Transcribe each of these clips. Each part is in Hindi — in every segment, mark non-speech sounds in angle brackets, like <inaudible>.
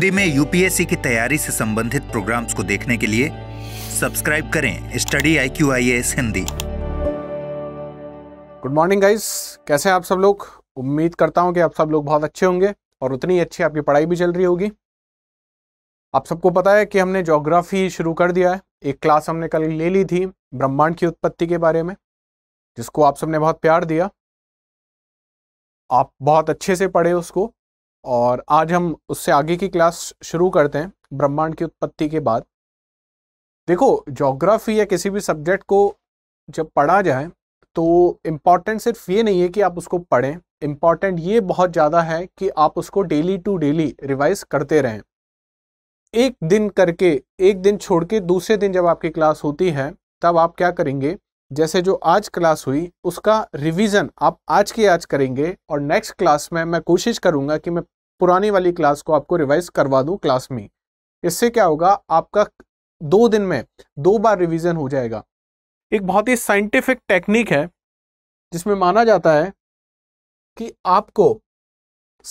हिंदी में यूपीएससी की तैयारी से संबंधित प्रोग्राम्स को देखने के लिए सब्सक्राइब करें study I Q I S Hindi good morning guys कैसे हैं आप सब लोग उम्मीद करता हूं कि आप सब लोग बहुत अच्छे होंगे और उतनी अच्छी आपकी पढ़ाई भी चल रही होगी आप सबको पता है कि हमने जोग्राफी शुरू कर दिया है एक क्लास हमने कल ले ली थी ब्रह्मांड की उत्पत्ति के बारे में जिसको आप सबने बहुत प्यार दिया आप बहुत अच्छे से पढ़े उसको और आज हम उससे आगे की क्लास शुरू करते हैं ब्रह्मांड की उत्पत्ति के बाद देखो जोग्राफी या किसी भी सब्जेक्ट को जब पढ़ा जाए तो इम्पॉर्टेंट सिर्फ ये नहीं है कि आप उसको पढ़ें इम्पॉर्टेंट ये बहुत ज़्यादा है कि आप उसको डेली टू डेली रिवाइज करते रहें एक दिन करके एक दिन छोड़ के दूसरे दिन जब आपकी क्लास होती है तब आप क्या करेंगे जैसे जो आज क्लास हुई उसका रिवीजन आप आज की आज करेंगे और नेक्स्ट क्लास में मैं कोशिश करूंगा कि मैं पुरानी वाली क्लास को आपको रिवाइज करवा दूं क्लास में इससे क्या होगा आपका दो दिन में दो बार रिवीजन हो जाएगा एक बहुत ही साइंटिफिक टेक्निक है जिसमें माना जाता है कि आपको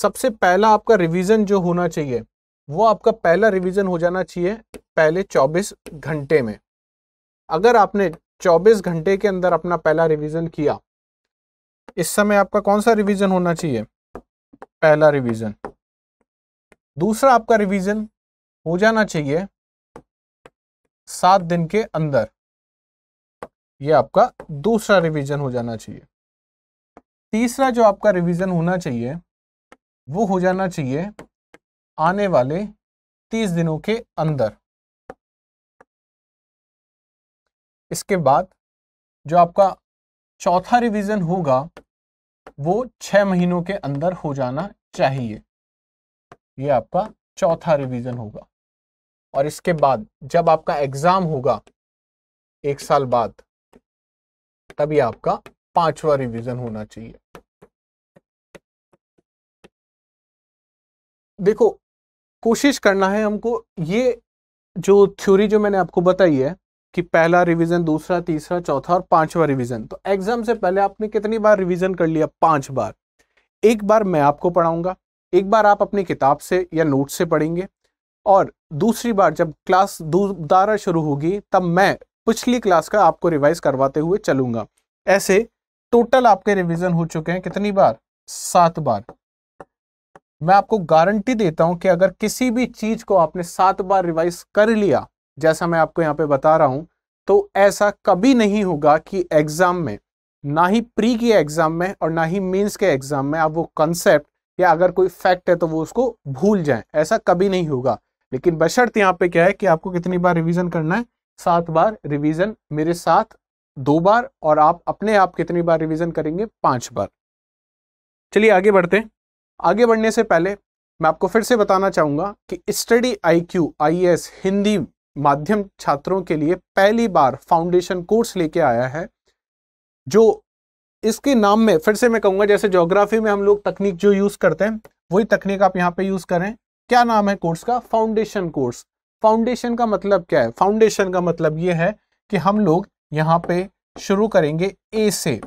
सबसे पहला आपका रिविज़न जो होना चाहिए वो आपका पहला रिविजन हो जाना चाहिए पहले चौबीस घंटे में अगर आपने 24 घंटे के अंदर अपना पहला रिवीजन किया इस समय आपका कौन सा रिवीजन होना चाहिए पहला रिवीजन दूसरा आपका रिवीजन हो जाना चाहिए सात दिन के अंदर यह आपका दूसरा रिवीजन हो जाना चाहिए तीसरा जो आपका रिवीजन होना चाहिए वो हो जाना चाहिए आने वाले तीस दिनों के अंदर इसके बाद जो आपका चौथा रिवीजन होगा वो छह महीनों के अंदर हो जाना चाहिए ये आपका चौथा रिवीजन होगा और इसके बाद जब आपका एग्ज़ाम होगा एक साल बाद तभी आपका पांचवा रिवीजन होना चाहिए देखो कोशिश करना है हमको ये जो थ्योरी जो मैंने आपको बताई है कि पहला रिवीजन दूसरा तीसरा चौथा और पांचवा रिवीजन तो एग्जाम से पहले आपने कितनी बार रिवीजन कर लिया पांच बार एक बार मैं आपको पढ़ाऊंगा एक बार आप अपनी किताब से या नोट से पढ़ेंगे और दूसरी बार जब क्लास दोबारा शुरू होगी तब मैं पिछली क्लास का आपको रिवाइज करवाते हुए चलूंगा ऐसे टोटल आपके रिवीजन हो चुके हैं कितनी बार सात बार मैं आपको गारंटी देता हूं कि अगर किसी भी चीज को आपने सात बार रिवाइज कर लिया जैसा मैं आपको यहाँ पे बता रहा हूँ तो ऐसा कभी नहीं होगा कि एग्ज़ाम में ना ही प्री के एग्ज़ाम में और ना ही मीन्स के एग्ज़ाम में आप वो कंसेप्ट या अगर कोई फैक्ट है तो वो उसको भूल जाए ऐसा कभी नहीं होगा लेकिन बशर्त यहाँ पे क्या है कि आपको कितनी बार रिविजन करना है सात बार रिविजन मेरे साथ दो बार और आप अपने आप कितनी बार रिविजन करेंगे पांच बार चलिए आगे बढ़ते हैं आगे बढ़ने से पहले मैं आपको फिर से बताना चाहूंगा कि study I Q I S Hindi माध्यम छात्रों के लिए पहली बार फाउंडेशन कोर्स लेके आया है जो इसके नाम में फिर से मैं कहूंगा जैसे जोग्राफी में हम लोग तकनीक जो यूज़ करते हैं वही तकनीक आप यहाँ पे यूज़ करें क्या नाम है कोर्स का फाउंडेशन कोर्स फाउंडेशन का मतलब क्या है फाउंडेशन का मतलब ये है कि हम लोग यहाँ पे शुरू करेंगे ए से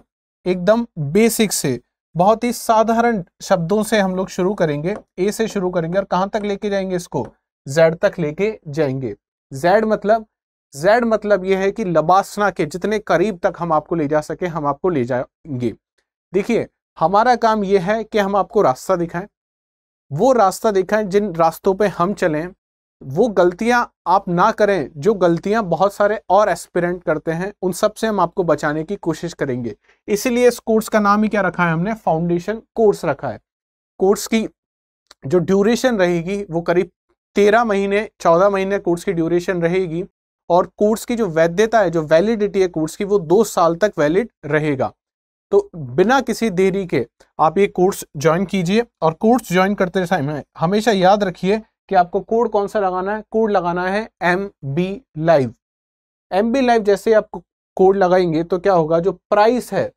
एकदम बेसिक से बहुत ही साधारण शब्दों से हम लोग शुरू करेंगे ए से शुरू करेंगे और कहाँ तक लेके जाएंगे इसको जेड तक लेके जाएंगे जेड मतलब जेड मतलब यह है कि लबासना के जितने करीब तक हम आपको ले जा सके हम आपको ले जाएंगे देखिए हमारा काम यह है कि हम आपको रास्ता दिखाएं वो रास्ता दिखाएं जिन रास्तों पे हम चलें वो गलतियां आप ना करें जो गलतियां बहुत सारे और एस्पिरेंट करते हैं उन सब से हम आपको बचाने की कोशिश करेंगे इसीलिए इस कोर्स का नाम ही क्या रखा है हमने फाउंडेशन कोर्स रखा है कोर्स की जो ड्यूरेशन रहेगी वो करीब तेरह महीने चौदह महीने कोर्स की ड्यूरेशन रहेगी और कोर्स की जो वैधता है जो वैलिडिटी है कोर्स की वो दो साल तक वैलिड रहेगा तो बिना किसी देरी के आप ये कोर्स ज्वाइन कीजिए और कोर्स ज्वाइन करते समय हमेशा याद रखिए कि आपको कोड कौन सा लगाना है कोड लगाना है M B live M B live जैसे आप कोड लगाएंगे तो क्या होगा जो प्राइस है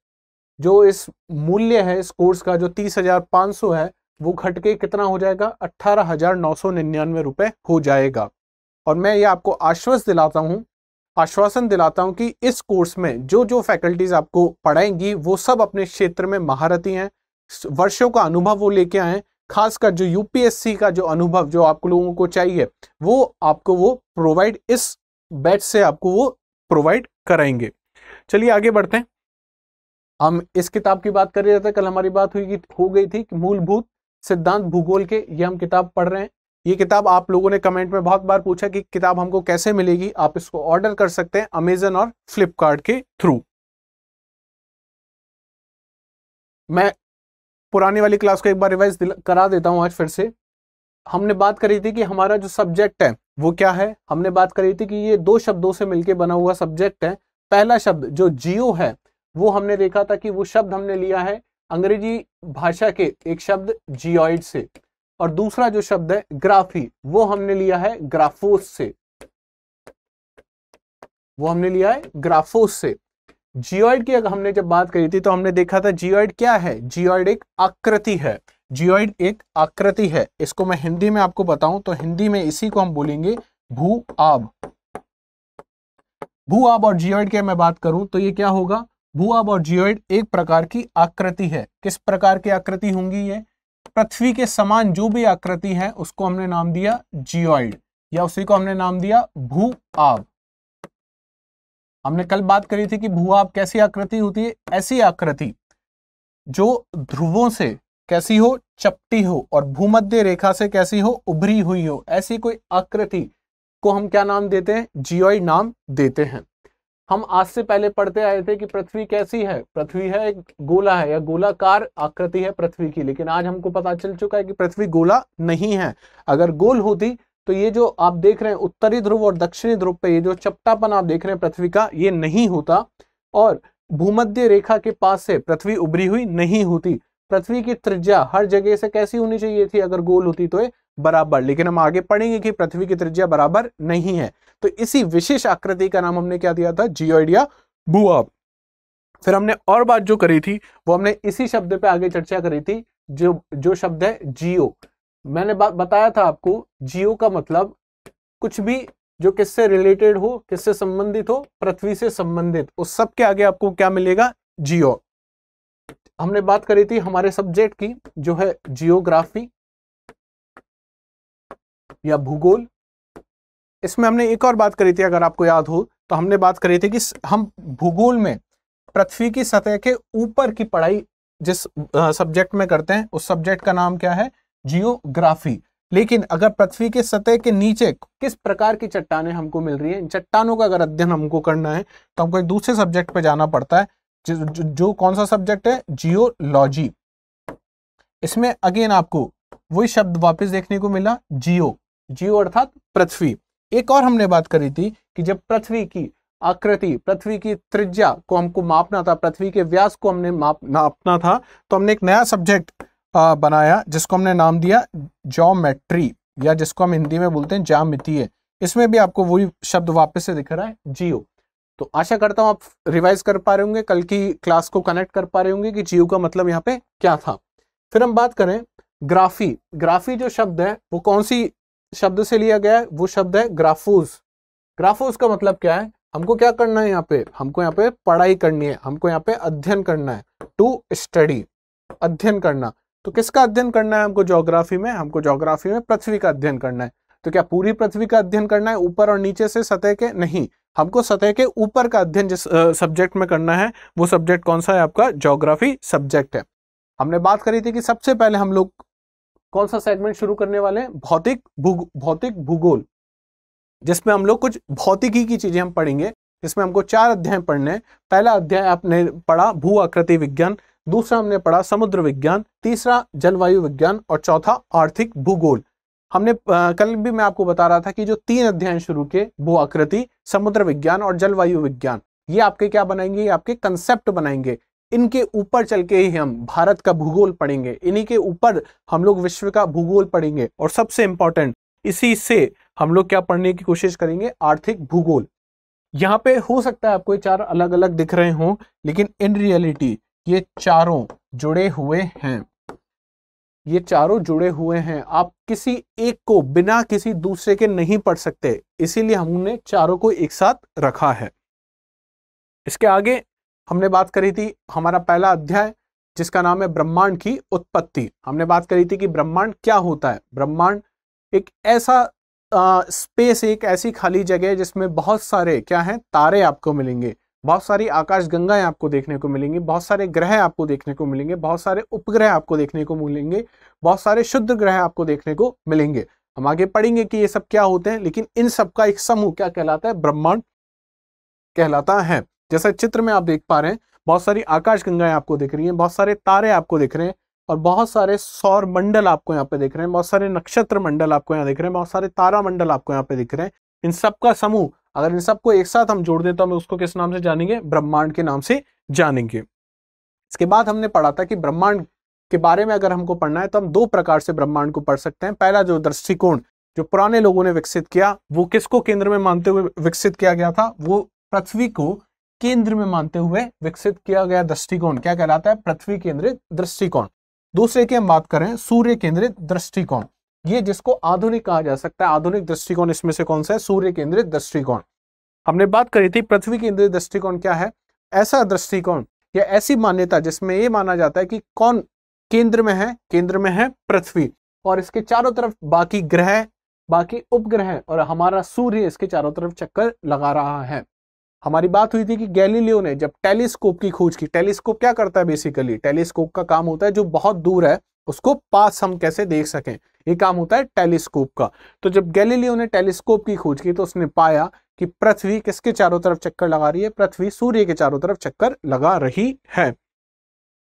जो इस मूल्य है इस कोर्स का जो तीस हजार पाँच सौ है वो घट के कितना हो जाएगा अट्ठारह हजार नौ सौ निन्यानवे रुपये हो जाएगा और मैं ये आपको आश्वस्त दिलाता हूँ आश्वासन दिलाता हूँ कि इस कोर्स में जो जो फैकल्टीज आपको पढ़ाएंगी वो सब अपने क्षेत्र में महारती हैं वर्षों का अनुभव वो लेके आए खासकर जो यूपीएससी का जो अनुभव जो आप लोगों को चाहिए वो आपको वो प्रोवाइड इस बैच से आपको वो प्रोवाइड कराएंगे चलिए आगे बढ़ते हैं हम इस किताब की बात कर रहे थे कल हमारी बात हुई हो गई थी कि मूलभूत सिद्धांत भूगोल के ये हम किताब पढ़ रहे हैं ये किताब आप लोगों ने कमेंट में बहुत बार पूछा कि किताब हमको कैसे मिलेगी आप इसको ऑर्डर कर सकते हैं अमेजन और फ्लिपकार्ट के थ्रू मैं पुरानी वाली क्लास को एक बार रिवाइज करा देता हूं आज फिर से हमने बात करी थी कि हमारा जो सब्जेक्ट है वो क्या है हमने बात करी थी कि ये दो शब्दों से मिलकर बना हुआ सब्जेक्ट है पहला शब्द जो जियो है वो हमने देखा था कि वो शब्द हमने लिया है अंग्रेजी भाषा के एक शब्द जियोइड से और दूसरा जो शब्द है ग्राफी वो हमने लिया है ग्राफोस से वो हमने लिया है ग्राफोस से जियोइड की अगर हमने जब बात करी थी तो हमने देखा था जियोइड क्या है जियोइड एक आकृति है जियोइड एक आकृति है इसको मैं हिंदी में आपको बताऊं तो हिंदी में इसी को हम बोलेंगे भू आब भू आब और जियोइड की मैं बात करूं तो ये क्या होगा भूआब और जियोइड एक प्रकार की आकृति है किस प्रकार की आकृति होंगी ये पृथ्वी के समान जो भी आकृति है उसको हमने नाम दिया जियोइड या उसी को हमने नाम दिया भू आब हमने कल बात करी थी कि भू आब कैसी आकृति होती है ऐसी आकृति जो ध्रुवों से कैसी हो चपटी हो और भूमध्य रेखा से कैसी हो उभरी हुई हो ऐसी कोई आकृति को हम क्या नाम देते हैं जियोइड नाम देते हैं हम आज से पहले पढ़ते आए थे कि पृथ्वी कैसी है पृथ्वी है एक गोला है या गोलाकार आकृति है पृथ्वी की लेकिन आज हमको पता चल चुका है कि पृथ्वी गोला नहीं है अगर गोल होती तो ये जो आप देख रहे हैं उत्तरी ध्रुव और दक्षिणी ध्रुव पे ये जो चपटापन आप देख रहे हैं पृथ्वी का ये नहीं होता और भूमध्य रेखा के पास से पृथ्वी उभरी हुई नहीं होती पृथ्वी की त्रिज्या हर जगह से कैसी होनी चाहिए थी अगर गोल होती तो ये बराबर लेकिन हम आगे पढ़ेंगे कि पृथ्वी की त्रिज्या बराबर नहीं है तो इसी विशेष आकृति का नाम हमने क्या दिया था जियोइडिया बुआ फिर हमने और बात जो करी थी वो हमने इसी शब्द पे आगे चर्चा करी थी जो जो शब्द है जियो मैंने बताया था आपको जियो का मतलब कुछ भी जो किससे रिलेटेड हो किससे संबंधित हो पृथ्वी से संबंधित उस सब के आगे आपको क्या मिलेगा जियो हमने बात करी थी हमारे सब्जेक्ट की जो है जियोग्राफी या भूगोल इसमें हमने एक और बात करी थी अगर आपको याद हो तो हमने बात करी थी कि हम भूगोल में पृथ्वी की सतह के ऊपर की पढ़ाई जिस सब्जेक्ट में करते हैं उस सब्जेक्ट का नाम क्या है जियोग्राफी लेकिन अगर पृथ्वी के सतह के नीचे किस प्रकार की चट्टाने हमको मिल रही है इन चट्टानों का अगर अध्ययन हमको करना है तो हमको एक दूसरे सब्जेक्ट पर जाना पड़ता है जो, जो, जो कौन सा सब्जेक्ट है जियोलॉजी इसमें अगेन आपको वही शब्द वापस देखने को मिला जियो जियो अर्थात पृथ्वी एक और हमने बात करी थी कि जब पृथ्वी की आकृति पृथ्वी की त्रिज्या को हमको मापना था पृथ्वी के व्यास को हमने माप नापना था तो हमने एक नया सब्जेक्ट बनाया जिसको हमने नाम दिया जोमेट्री या जिसको हम हिंदी में बोलते हैं जामितीय इसमें भी आपको वही शब्द वापस से दिख रहा है जियो तो आशा करता हूं आप रिवाइज कर पा रहे होंगे कल की क्लास को कनेक्ट कर पा रहे होंगे कि जियो का मतलब यहाँ पे क्या था फिर हम बात करें ग्राफी ग्राफी जो शब्द है वो कौन सी शब्द से लिया गया है वो शब्द है ग्राफोज ग्राफोज का मतलब क्या है हमको क्या करना है यहाँ पे हमको यहाँ पे पढ़ाई करनी है हमको यहाँ पे अध्ययन करना है टू स्टडी अध्ययन करना तो किसका अध्ययन करना है हमको ज्योग्राफी में हमको ज्योग्राफी में पृथ्वी का अध्ययन करना है तो क्या पूरी पृथ्वी का अध्ययन करना है ऊपर और नीचे से सतह के नहीं हमको सतह के ऊपर का अध्ययन जिस सब्जेक्ट में करना है वो सब्जेक्ट कौन सा है आपका ज्योग्राफी सब्जेक्ट है हमने बात करी थी कि सबसे पहले हम लोग कौन सा सेगमेंट शुरू करने वाले हैं भौतिक भूग भौतिक भूगोल जिसमें हम लोग कुछ भौतिकी की चीजें हम पढ़ेंगे जिसमें हमको चार अध्याय पढ़ने हैं पहला अध्याय आपने पढ़ा भू आकृति विज्ञान दूसरा हमने पढ़ा समुद्र विज्ञान तीसरा जलवायु विज्ञान और चौथा आर्थिक भूगोल हमने कल भी मैं आपको बता रहा था कि जो तीन अध्याय शुरू के भू आकृति समुद्र विज्ञान और जलवायु विज्ञान ये आपके क्या बनाएंगे ये आपके कंसेप्ट बनाएंगे इनके ऊपर चल के ही हम भारत का भूगोल पढ़ेंगे इन्हीं के ऊपर हम लोग विश्व का भूगोल पढ़ेंगे और सबसे इंपॉर्टेंट इसी से हम लोग क्या पढ़ने की कोशिश करेंगे आर्थिक भूगोल यहाँ पे हो सकता है आपको चार अलग अलग दिख रहे हों लेकिन इन रियलिटी ये चारों जुड़े हुए हैं ये चारों जुड़े हुए हैं आप किसी एक को बिना किसी दूसरे के नहीं पढ़ सकते इसीलिए हमने चारों को एक साथ रखा है इसके आगे हमने बात करी थी हमारा पहला अध्याय जिसका नाम है ब्रह्मांड की उत्पत्ति हमने बात करी थी कि ब्रह्मांड क्या होता है ब्रह्मांड एक ऐसा आ, स्पेस एक ऐसी खाली जगह है जिसमें बहुत सारे क्या है तारे आपको मिलेंगे बहुत सारी आकाश गंगाएं आपको देखने को मिलेंगी बहुत सारे ग्रह आपको देखने को मिलेंगे बहुत सारे उपग्रह आपको देखने को मिलेंगे बहुत सारे शुद्ध ग्रह आपको देखने को मिलेंगे हम आगे पढ़ेंगे कि ये सब क्या होते हैं लेकिन इन सब का एक समूह क्या कहलाता है ब्रह्मांड कहलाता है जैसा चित्र में आप देख पा रहे हैं बहुत सारी आकाश गंगाएं आपको दिख रही हैं बहुत सारे तारे आपको दिख रहे हैं और बहुत सारे सौर मंडल आपको यहाँ पे दिख रहे हैं बहुत सारे नक्षत्र मंडल आपको यहाँ दिख रहे हैं बहुत सारे तारा मंडल आपको यहाँ पे दिख रहे हैं इन सबका समूह अगर इन सबको एक साथ हम जोड़ दें तो हम उसको किस नाम से जानेंगे ब्रह्मांड के नाम से जानेंगे इसके बाद हमने पढ़ा था कि ब्रह्मांड के बारे में अगर हमको पढ़ना है तो हम दो प्रकार से ब्रह्मांड को पढ़ सकते हैं पहला जो दृष्टिकोण जो पुराने लोगों ने विकसित किया वो किसको केंद्र में मानते हुए विकसित किया गया था वो पृथ्वी को केंद्र में मानते हुए विकसित किया गया दृष्टिकोण क्या कहलाता है पृथ्वी केंद्रित दृष्टिकोण दूसरे की हम बात करें सूर्य केंद्रित दृष्टिकोण ये जिसको आधुनिक कहा जा सकता है आधुनिक दृष्टिकोण इसमें से कौन सा है सूर्य केंद्रित दृष्टिकोण हमने बात करी थी पृथ्वी केंद्रित दृष्टिकोण क्या है ऐसा दृष्टिकोण या ऐसी मान्यता जिसमें यह माना जाता है कि कौन केंद्र में है केंद्र में है पृथ्वी और इसके चारों तरफ बाकी ग्रह बाकी उपग्रह और हमारा सूर्य इसके चारों तरफ चक्कर लगा रहा है हमारी बात हुई थी कि गैलीलियो ने जब टेलीस्कोप की खोज की टेलीस्कोप क्या करता है बेसिकली टेलीस्कोप का काम होता है जो बहुत दूर है उसको पास हम कैसे देख सकें ये काम होता है टेलीस्कोप का तो जब गैलीलियो ने टेलीस्कोप की खोज की तो उसने पाया कि पृथ्वी किसके चारों तरफ चक्कर लगा रही है पृथ्वी सूर्य के चारों तरफ चक्कर लगा रही है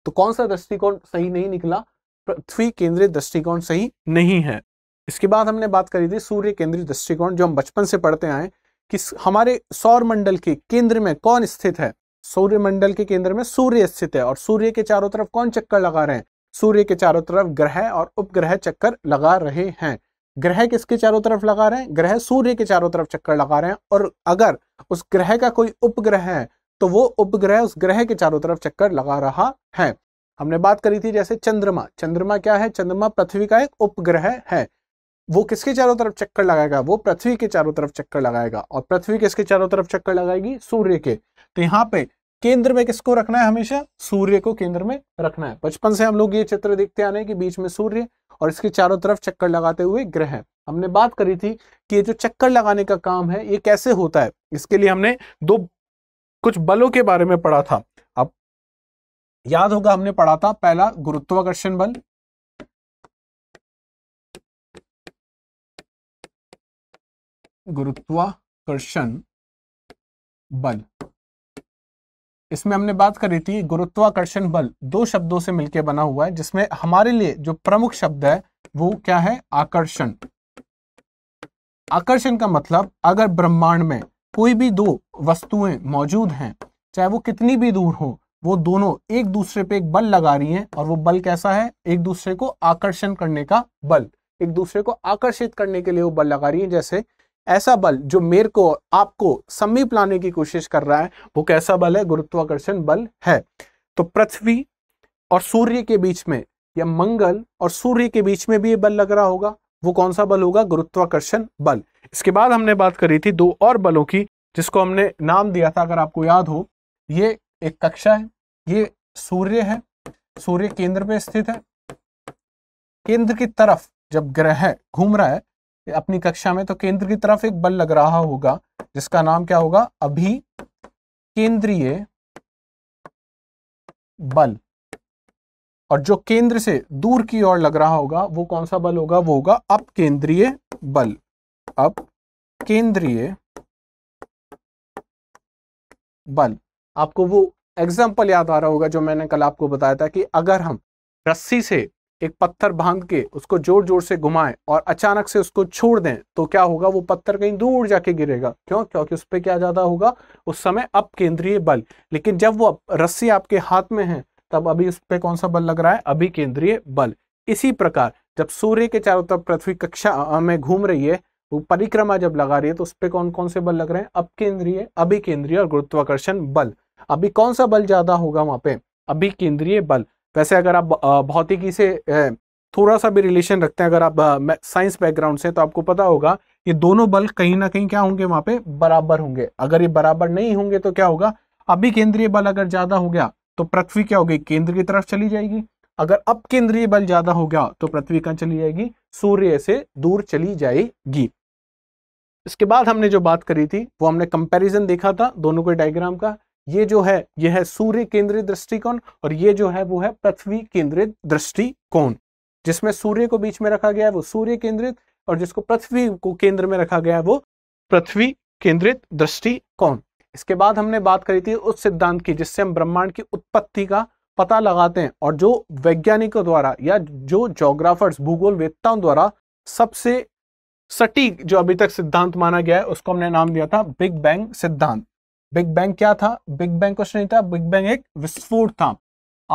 तो कौन सा दृष्टिकोण सही नहीं निकला पृथ्वी केंद्रित दृष्टिकोण सही नहीं है इसके बाद हमने बात करी थी सूर्य केंद्रित दृष्टिकोण जो हम बचपन से पढ़ते आए कि हमारे सौर मंडल के केंद्र में कौन स्थित है सूर्यमंडल के केंद्र में सूर्य स्थित है और सूर्य के चारों तरफ कौन चक्कर लगा रहे हैं सूर्य के चारों तरफ ग्रह और उपग्रह चक्कर लगा रहे हैं ग्रह किसके चारों तरफ लगा रहे हैं ग्रह सूर्य के चारों तरफ चक्कर लगा रहे हैं और अगर उस ग्रह का कोई उपग्रह है तो वो उपग्रह उस ग्रह के चारों तरफ चक्कर लगा रहा है हमने बात करी थी जैसे चंद्रमा चंद्रमा क्या है चंद्रमा पृथ्वी का एक उपग्रह है वो किसके चारों तरफ चक्कर लगाएगा वो पृथ्वी के चारों तरफ चक्कर लगाएगा और पृथ्वी किसके चारों तरफ चक्कर लगाएगी सूर्य के तो यहाँ पे केंद्र में किसको रखना है हमेशा सूर्य को केंद्र में रखना है बचपन से हम लोग ये चित्र देखते आ रहे हैं कि बीच में सूर्य और इसके चारों तरफ चक्कर लगाते हुए ग्रह हमने बात करी थी कि ये जो चक्कर लगाने का काम है ये कैसे होता है इसके लिए हमने दो कुछ बलों के बारे में पढ़ा था अब याद होगा हमने पढ़ा था पहला गुरुत्वाकर्षण बल गुरुत्वाकर्षण बल इसमें हमने बात करी थी गुरुत्वाकर्षण बल दो शब्दों से मिलकर बना हुआ है जिसमें हमारे लिए जो प्रमुख शब्द है वो क्या है आकर्षण आकर्षण का मतलब अगर ब्रह्मांड में कोई भी दो वस्तुएं मौजूद हैं चाहे वो कितनी भी दूर हो वो दोनों एक दूसरे पे एक बल लगा रही हैं और वो बल कैसा है एक दूसरे को आकर्षण करने का बल एक दूसरे को आकर्षित करने के लिए वो बल लगा रही है जैसे ऐसा बल जो मेरे को आपको समीप लाने की कोशिश कर रहा है वो कैसा बल है गुरुत्वाकर्षण बल है तो पृथ्वी और सूर्य के बीच में या मंगल और सूर्य के बीच में भी ये बल लग रहा होगा वो कौन सा बल होगा गुरुत्वाकर्षण बल इसके बाद हमने बात करी थी दो और बलों की जिसको हमने नाम दिया था अगर आपको याद हो ये एक कक्षा है ये सूर्य है सूर्य केंद्र पे स्थित है केंद्र की तरफ जब ग्रह घूम रहा है अपनी कक्षा में तो केंद्र की तरफ एक बल लग रहा होगा जिसका नाम क्या होगा अभी केंद्रीय बल और जो केंद्र से दूर की ओर लग रहा होगा वो कौन सा बल होगा वो होगा अप केंद्रीय बल अप केंद्रीय बल आपको वो एग्जाम्पल याद आ रहा होगा जो मैंने कल आपको बताया था कि अगर हम रस्सी से एक पत्थर बांध के उसको जोर जोर से घुमाएं और अचानक से उसको छोड़ दें तो क्या होगा वो पत्थर कहीं दूर जाके गिरेगा क्यों क्योंकि उस पर क्या ज़्यादा होगा उस समय अब केंद्रीय बल लेकिन जब वो रस्सी आपके हाथ में है तब अभी उस पर कौन सा बल लग रहा है अभी केंद्रीय बल इसी प्रकार जब सूर्य के चारों तरफ पृथ्वी कक्षा में घूम रही है वो परिक्रमा जब लगा रही है तो उस पर कौन कौन से बल लग रहे हैं अब केंद्रीय अभी केंद्रीय और गुरुत्वाकर्षण बल अभी कौन सा बल ज्यादा होगा वहां पे अभी केंद्रीय बल वैसे अगर आप भौतिकी से थोड़ा सा भी रिलेशन रखते हैं अगर आप साइंस बैकग्राउंड से तो आपको पता होगा ये दोनों बल कहीं ना कहीं क्या होंगे वहां पे बराबर होंगे अगर ये बराबर नहीं होंगे तो क्या होगा अभी केंद्रीय बल अगर ज़्यादा हो गया तो पृथ्वी क्या होगी केंद्र की तरफ चली जाएगी अगर अब केंद्रीय बल ज़्यादा हो गया तो पृथ्वी कहाँ चली जाएगी सूर्य से दूर चली जाएगी इसके बाद हमने जो बात करी थी वो हमने कंपेरिजन देखा था दोनों के डायग्राम का ये जो है यह है सूर्य केंद्रित दृष्टिकोण और ये जो है वो है पृथ्वी केंद्रित दृष्टिकोण जिसमें सूर्य को बीच में रखा गया है वो सूर्य केंद्रित और जिसको पृथ्वी को केंद्र में रखा गया है वो पृथ्वी केंद्रित दृष्टिकोण इसके बाद हमने बात करी थी उस सिद्धांत की जिससे हम ब्रह्मांड की उत्पत्ति का पता लगाते हैं और जो वैज्ञानिकों द्वारा या जो जोग्राफर्स भूगोल वेत्ताओं द्वारा सबसे सटीक जो अभी तक सिद्धांत माना गया है उसको हमने नाम दिया था बिग बैंग सिद्धांत बिग बैंग क्या था बिग बैंग क्वेश्चन नहीं था बिग बैंग एक विस्फोट था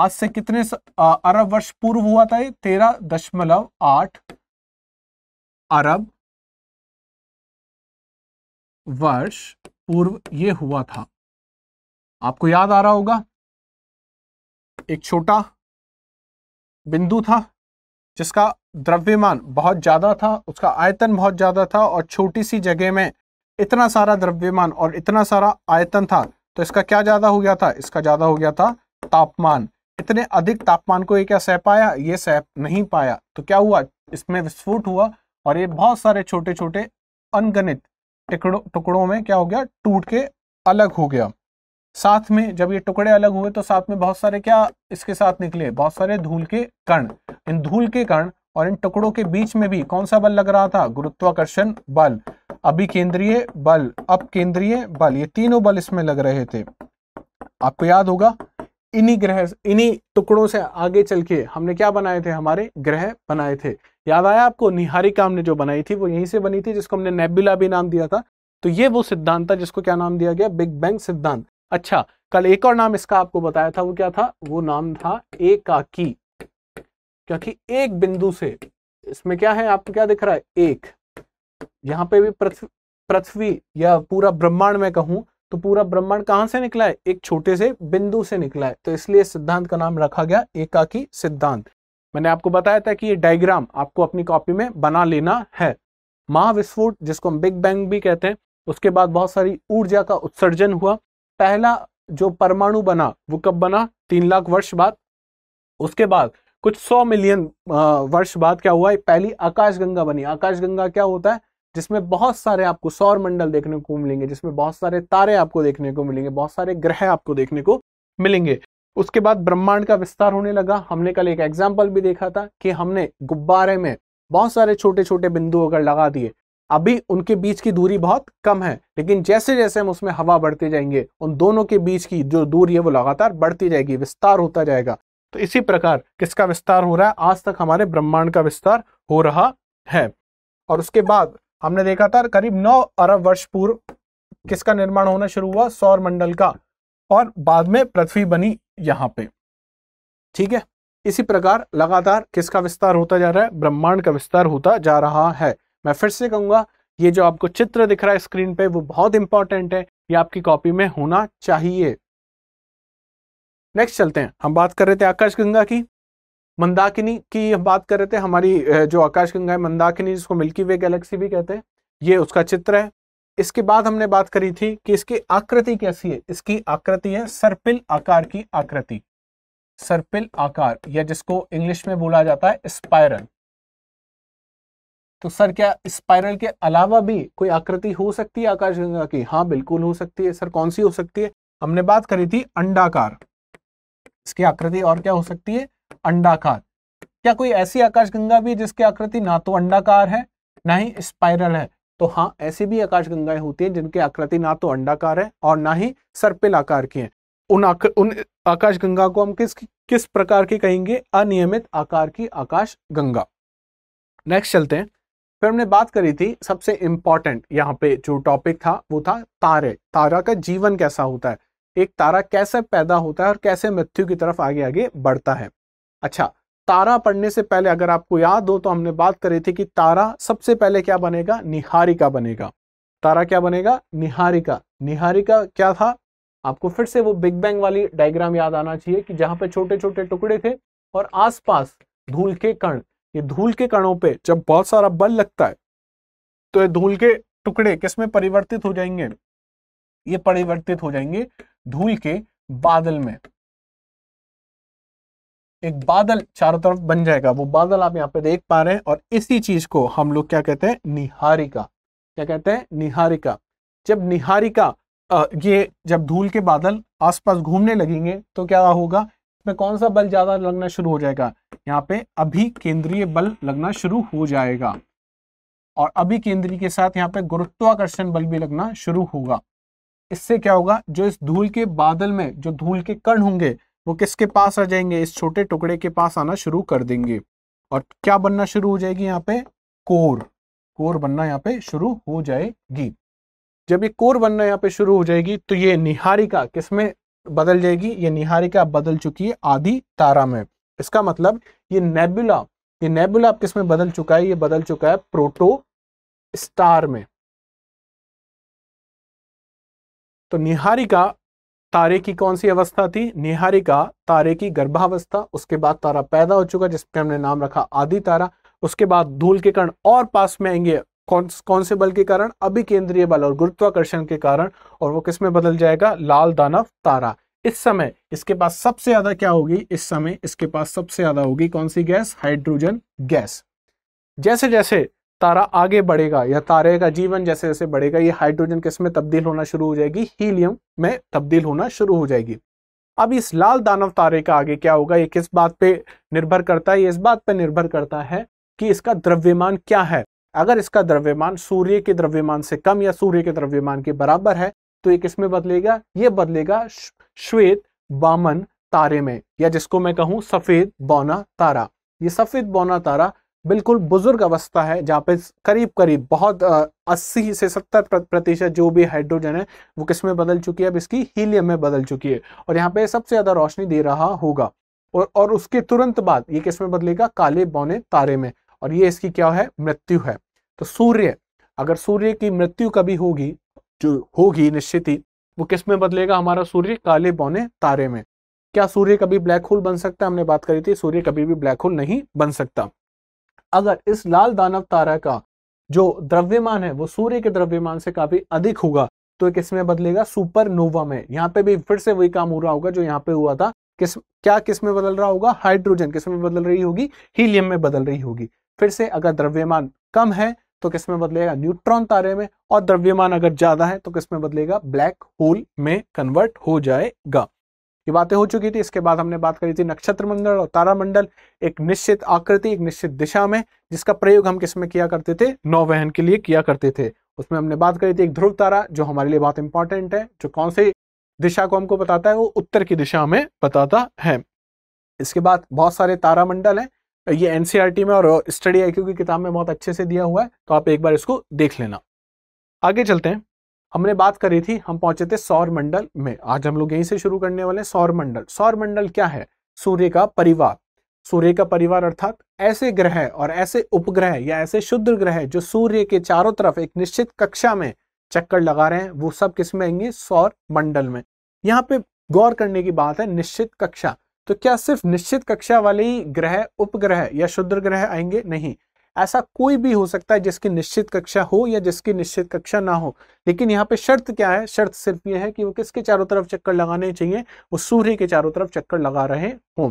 आज से कितने अरब वर्ष पूर्व हुआ था ये तेरह दशमलव आठ अरब वर्ष पूर्व ये हुआ था आपको याद आ रहा होगा एक छोटा बिंदु था जिसका द्रव्यमान बहुत ज़्यादा था उसका आयतन बहुत ज़्यादा था और छोटी सी जगह में इतना सारा द्रव्यमान और इतना सारा आयतन था तो इसका क्या ज़्यादा हो गया था इसका ज़्यादा हो गया था तापमान इतने अधिक तापमान को ये क्या सह पाया ये सह नहीं पाया तो क्या हुआ इसमें विस्फोट हुआ और ये बहुत सारे छोटे छोटे अनगणित टुकड़ों टुकड़ों में क्या हो गया टूट के अलग हो गया साथ में जब ये टुकड़े अलग हुए तो साथ में बहुत सारे क्या इसके साथ निकले बहुत सारे धूल के कण इन धूल के कण और इन टुकड़ों के बीच में भी कौन सा बल लग रहा था गुरुत्वाकर्षण बल अभिकेंद्रीय बल अपकेंद्रीय बल ये तीनों बल इसमें लग रहे थे आपको याद होगा इन्हीं ग्रह इन्हीं टुकड़ों से आगे चल के हमने क्या बनाए थे हमारे ग्रह बनाए थे याद आया आपको निहारिका हमने जो बनाई थी वो यहीं से बनी थी जिसको हमने नेबुला भी नाम दिया था तो ये वो सिद्धांत था जिसको क्या नाम दिया गया बिग बैंग सिद्धांत अच्छा कल एक और नाम इसका आपको बताया था वो क्या था वो नाम था एकाकी क्योंकि एक बिंदु से इसमें क्या है आपको क्या दिख रहा है एक यहाँ पे भी पृथ्वी या पूरा ब्रह्मांड में कहूं तो पूरा ब्रह्मांड कहां से निकला है एक छोटे से बिंदु से निकला है तो इसलिए सिद्धांत का नाम रखा गया एकाकी सिद्धांत मैंने आपको बताया था कि ये डायग्राम आपको अपनी कॉपी में बना लेना है महाविस्फोट जिसको हम बिग बैंग भी कहते हैं उसके बाद बहुत सारी ऊर्जा का उत्सर्जन हुआ पहला जो परमाणु बना वो कब बना तीन लाख वर्ष बाद उसके बाद कुछ सौ मिलियन वर्ष बाद क्या हुआ पहली आकाशगंगा बनी आकाशगंगा क्या होता है जिसमें बहुत सारे आपको सौर मंडल देखने को मिलेंगे जिसमें बहुत सारे तारे आपको देखने को मिलेंगे बहुत सारे ग्रह आपको देखने को मिलेंगे उसके बाद ब्रह्मांड का विस्तार होने लगा हमने कल एक एग्जाम्पल भी देखा था कि हमने गुब्बारे में बहुत सारे छोटे छोटे बिंदु अगर लगा दिए अभी उनके बीच की दूरी बहुत कम है लेकिन जैसे जैसे हम उसमें हवा बढ़ते जाएंगे उन दोनों के बीच की जो दूरी है वो लगातार बढ़ती जाएगी विस्तार होता जाएगा तो इसी प्रकार किसका विस्तार हो रहा है आज तक हमारे ब्रह्मांड का विस्तार हो रहा है और उसके बाद हमने देखा था करीब नौ अरब वर्ष पूर्व किसका निर्माण होना शुरू हुआ सौर मंडल का और बाद में पृथ्वी बनी यहाँ पे ठीक है इसी प्रकार लगातार किसका विस्तार होता जा रहा है ब्रह्मांड का विस्तार होता जा रहा है मैं फिर से कहूंगा ये जो आपको चित्र दिख रहा है स्क्रीन पे वो बहुत इंपॉर्टेंट है ये आपकी कॉपी में होना चाहिए नेक्स्ट चलते हैं हम बात कर रहे थे आकाशगंगा की मंदाकिनी की हम बात कर रहे थे हमारी जो आकाशगंगा है मंदाकिनी जिसको मिल्की वे गैलेक्सी भी कहते हैं ये उसका चित्र है इसके बाद हमने बात करी थी कि इसकी आकृति कैसी है इसकी आकृति है सर्पिल आकार की आकृति सर्पिल आकार या जिसको इंग्लिश में बोला जाता है स्पायरल तो सर क्या स्पायरल के अलावा भी कोई आकृति हो सकती है आकाशगंगा की हाँ बिल्कुल हो सकती है सर कौन सी हो सकती है हमने बात करी थी अंडाकार इसकी आकृति और क्या हो सकती है अंडाकार क्या कोई ऐसी आकाश गंगा भी जिसकी आकृति ना तो अंडाकार है ना ही स्पाइरल है तो हाँ ऐसी भी आकाश गंगाएं होती हैं जिनकी आकृति ना तो अंडाकार है और ना ही सर्पिल आकार की है उन उन आकाश गंगा को हम किस किस प्रकार की कहेंगे अनियमित आकार की आकाश गंगा नेक्स्ट चलते हैं फिर हमने बात करी थी सबसे इंपॉर्टेंट यहाँ पे जो टॉपिक था वो था तारे तारा का जीवन कैसा होता है एक तारा कैसे पैदा होता है और कैसे मृत्यु की तरफ आगे आगे बढ़ता है अच्छा तारा पढ़ने से पहले अगर आपको याद हो तो हमने बात करी थी कि तारा सबसे पहले क्या बनेगा निहारिका बनेगा तारा क्या बनेगा निहारिका निहारिका क्या था आपको फिर से वो बिग बैंग वाली डायग्राम याद आना चाहिए कि जहां पे छोटे छोटे टुकड़े थे और आसपास धूल के कण ये धूल के कणों पे जब बहुत सारा बल लगता है तो ये धूल के टुकड़े किसमें परिवर्तित हो जाएंगे ये परिवर्तित हो जाएंगे धूल के बादल में एक बादल चारों तरफ बन जाएगा वो बादल आप यहाँ पे देख पा रहे हैं और इसी चीज को हम लोग क्या कहते हैं निहारिका क्या कहते हैं निहारिका जब निहारिका ये जब धूल के बादल आसपास घूमने लगेंगे तो क्या होगा इसमें कौन सा बल ज्यादा लगना शुरू हो जाएगा यहाँ पे अभी केंद्रीय बल लगना शुरू हो जाएगा और अभी केंद्रीय के साथ यहाँ पे गुरुत्वाकर्षण बल भी लगना शुरू होगा इससे क्या होगा जो इस धूल के बादल में जो धूल के कण होंगे वो किसके पास आ जाएंगे इस छोटे टुकड़े के पास आना शुरू कर देंगे और क्या बनना शुरू हो जाएगी यहाँ पे कोर कोर बनना यहाँ पे शुरू हो जाएगी जब ये कोर बनना यहाँ पे शुरू हो जाएगी तो ये निहारिका किसमें बदल जाएगी ये निहारिका बदल चुकी है आधी तारा में इसका मतलब ये नेबुला ये नेबुला किसमें बदल चुका है ये बदल चुका है प्रोटो स्टार में तो निहारिका तारे की कौन सी अवस्था थी निहारिका तारे की गर्भावस्था उसके बाद तारा पैदा हो चुका जिस हमने नाम रखा आदि तारा उसके बाद धूल के कण और पास में आएंगे कौन कौन से बल के कारण अभी केंद्रीय बल और गुरुत्वाकर्षण के कारण और वो किसमें बदल जाएगा लाल दानव तारा इस समय इसके पास सबसे ज्यादा क्या होगी इस समय इसके पास सबसे ज्यादा होगी कौन सी गैस हाइड्रोजन गैस जैसे जैसे तारा आगे बढ़ेगा या तारे का जीवन जैसे जैसे बढ़ेगा ये हाइड्रोजन किस में तब्दील होना शुरू हो जाएगी हीलियम में तब्दील होना शुरू हो जाएगी अब इस लाल दानव तारे का आगे क्या होगा ये किस बात पे निर्भर करता है ये इस बात पे निर्भर करता है कि इसका द्रव्यमान क्या है अगर इसका द्रव्यमान सूर्य के द्रव्यमान से कम या सूर्य के द्रव्यमान के बराबर है तो ये किसमें बदलेगा ये बदलेगा श्वेत बामन तारे में या जिसको मैं कहूँ सफेद बौना तारा ये सफेद बौना तारा बिल्कुल बुजुर्ग अवस्था है जहाँ पे करीब करीब बहुत अस्सी से सत्तर प्रतिशत जो भी हाइड्रोजन है वो किस में बदल चुकी है अब इसकी हीलियम में बदल चुकी है और यहाँ पे सबसे ज़्यादा रोशनी दे रहा होगा और और उसके तुरंत बाद ये किस में बदलेगा काले बौने तारे में और ये इसकी क्या है मृत्यु है तो सूर्य अगर सूर्य की मृत्यु कभी होगी जो होगी निश्चित ही वो किस में बदलेगा हमारा सूर्य काले बौने तारे में क्या सूर्य कभी ब्लैक होल बन सकता है हमने बात करी थी सूर्य कभी भी ब्लैक होल नहीं बन सकता अगर इस लाल दानव तारा का जो द्रव्यमान है वो सूर्य के द्रव्यमान से काफी अधिक होगा तो किसमें बदलेगा बदलेगा सुपरनोवा में यहाँ पे भी फिर से वही काम हो रहा होगा जो यहाँ पे हुआ था किस क्या किस में बदल रहा होगा हाइड्रोजन किस में बदल रही होगी हीलियम में बदल रही होगी फिर से अगर द्रव्यमान कम है तो किस में बदलेगा न्यूट्रॉन तारे में और द्रव्यमान अगर ज्यादा है तो किस में बदलेगा ब्लैक होल में कन्वर्ट हो जाएगा ये बातें हो चुकी थी इसके बाद हमने बात करी थी नक्षत्र मंडल और तारामंडल एक निश्चित आकृति एक निश्चित दिशा में जिसका प्रयोग हम किस में किया करते थे नौवहन के लिए किया करते थे उसमें हमने बात करी थी एक ध्रुव तारा जो हमारे लिए बहुत इंपॉर्टेंट है जो कौन सी दिशा को हमको बताता है वो उत्तर की दिशा में बताता है इसके बाद बहुत सारे तारामंडल है ये एनसीईआरटी e में और स्टडी आई की किताब में बहुत अच्छे से दिया हुआ है तो आप एक बार इसको देख लेना आगे चलते हैं हमने बात करी थी हम पहुंचे थे सौर मंडल में आज हम लोग यहीं से शुरू करने वाले हैं सौर मंडल सौर मंडल क्या है सूर्य का परिवार सूर्य का परिवार अर्थात ऐसे ग्रह और ऐसे उपग्रह या ऐसे शुद्ध ग्रह जो सूर्य के चारों तरफ एक निश्चित कक्षा में चक्कर लगा रहे हैं वो सब किस में आएंगे सौर मंडल में यहाँ पे गौर करने की बात है निश्चित कक्षा तो क्या सिर्फ निश्चित कक्षा वाले ही ग्रह उपग्रह या शुद्र ग्रह आएंगे नहीं ऐसा कोई भी हो सकता है जिसकी निश्चित कक्षा हो या जिसकी निश्चित कक्षा ना हो लेकिन यहाँ पे शर्त क्या है शर्त सिर्फ ये है कि वो किसके चारों तरफ चक्कर लगाने चाहिए वो सूर्य के चारों तरफ चक्कर लगा रहे हों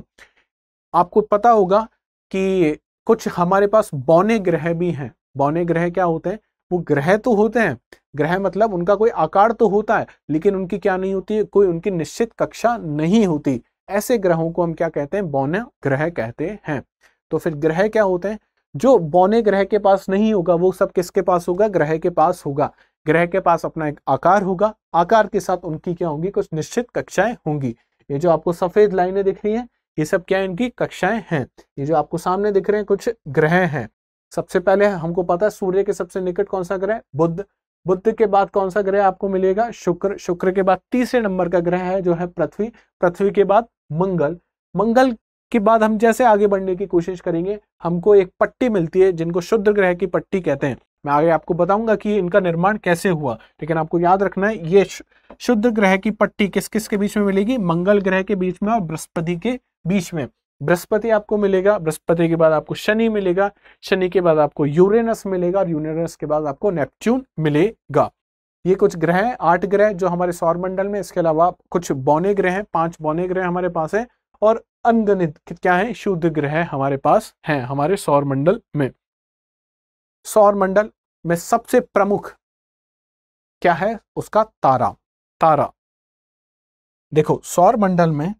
आपको पता होगा कि कुछ हमारे पास बौने ग्रह भी हैं बौने ग्रह क्या होते हैं वो ग्रह तो होते हैं ग्रह मतलब उनका कोई आकार तो होता है लेकिन उनकी क्या नहीं होती कोई उनकी निश्चित कक्षा नहीं होती ऐसे ग्रहों को हम क्या कहते हैं बौने ग्रह कहते हैं तो फिर ग्रह क्या होते हैं जो बौने ग्रह के पास नहीं होगा वो सब किसके पास होगा ग्रह के पास होगा ग्रह के पास अपना एक आकार होगा आकार के साथ उनकी क्या होंगी कुछ निश्चित कक्षाएं होंगी ये जो आपको सफेद लाइनें दिख रही हैं ये सब क्या इनकी कक्षाएं हैं ये जो आपको सामने दिख रहे हैं कुछ ग्रह हैं सबसे पहले हमको पता है सूर्य के सबसे निकट कौन सा ग्रह बुद्ध बुद्ध के बाद कौन सा ग्रह आपको मिलेगा शुक्र शुक्र के बाद तीसरे नंबर का ग्रह है जो है पृथ्वी पृथ्वी के बाद मंगल मंगल के बाद हम जैसे आगे बढ़ने की कोशिश करेंगे हमको एक पट्टी मिलती है जिनको शुद्ध ग्रह की पट्टी कहते हैं मैं आगे आपको बताऊंगा कि इनका निर्माण कैसे हुआ लेकिन आपको याद रखना है ये शुद्ध ग्रह की पट्टी किस किस के बीच में मिलेगी मंगल ग्रह के बीच में और बृहस्पति के बीच में बृहस्पति आपको मिलेगा बृहस्पति के बाद आपको शनि मिलेगा शनि के बाद आपको यूरेनस मिलेगा और यूरेनस के बाद आपको नेपच्यून मिलेगा ये कुछ ग्रह हैं आठ ग्रह जो हमारे सौरमंडल में इसके अलावा कुछ बौने ग्रह हैं पांच बौने ग्रह हमारे पास हैं और अनगणित क्या है शुद्ध ग्रह हमारे पास हैं हमारे सौर मंडल में सौर मंडल में सबसे प्रमुख क्या है उसका तारा तारा देखो सौर मंडल में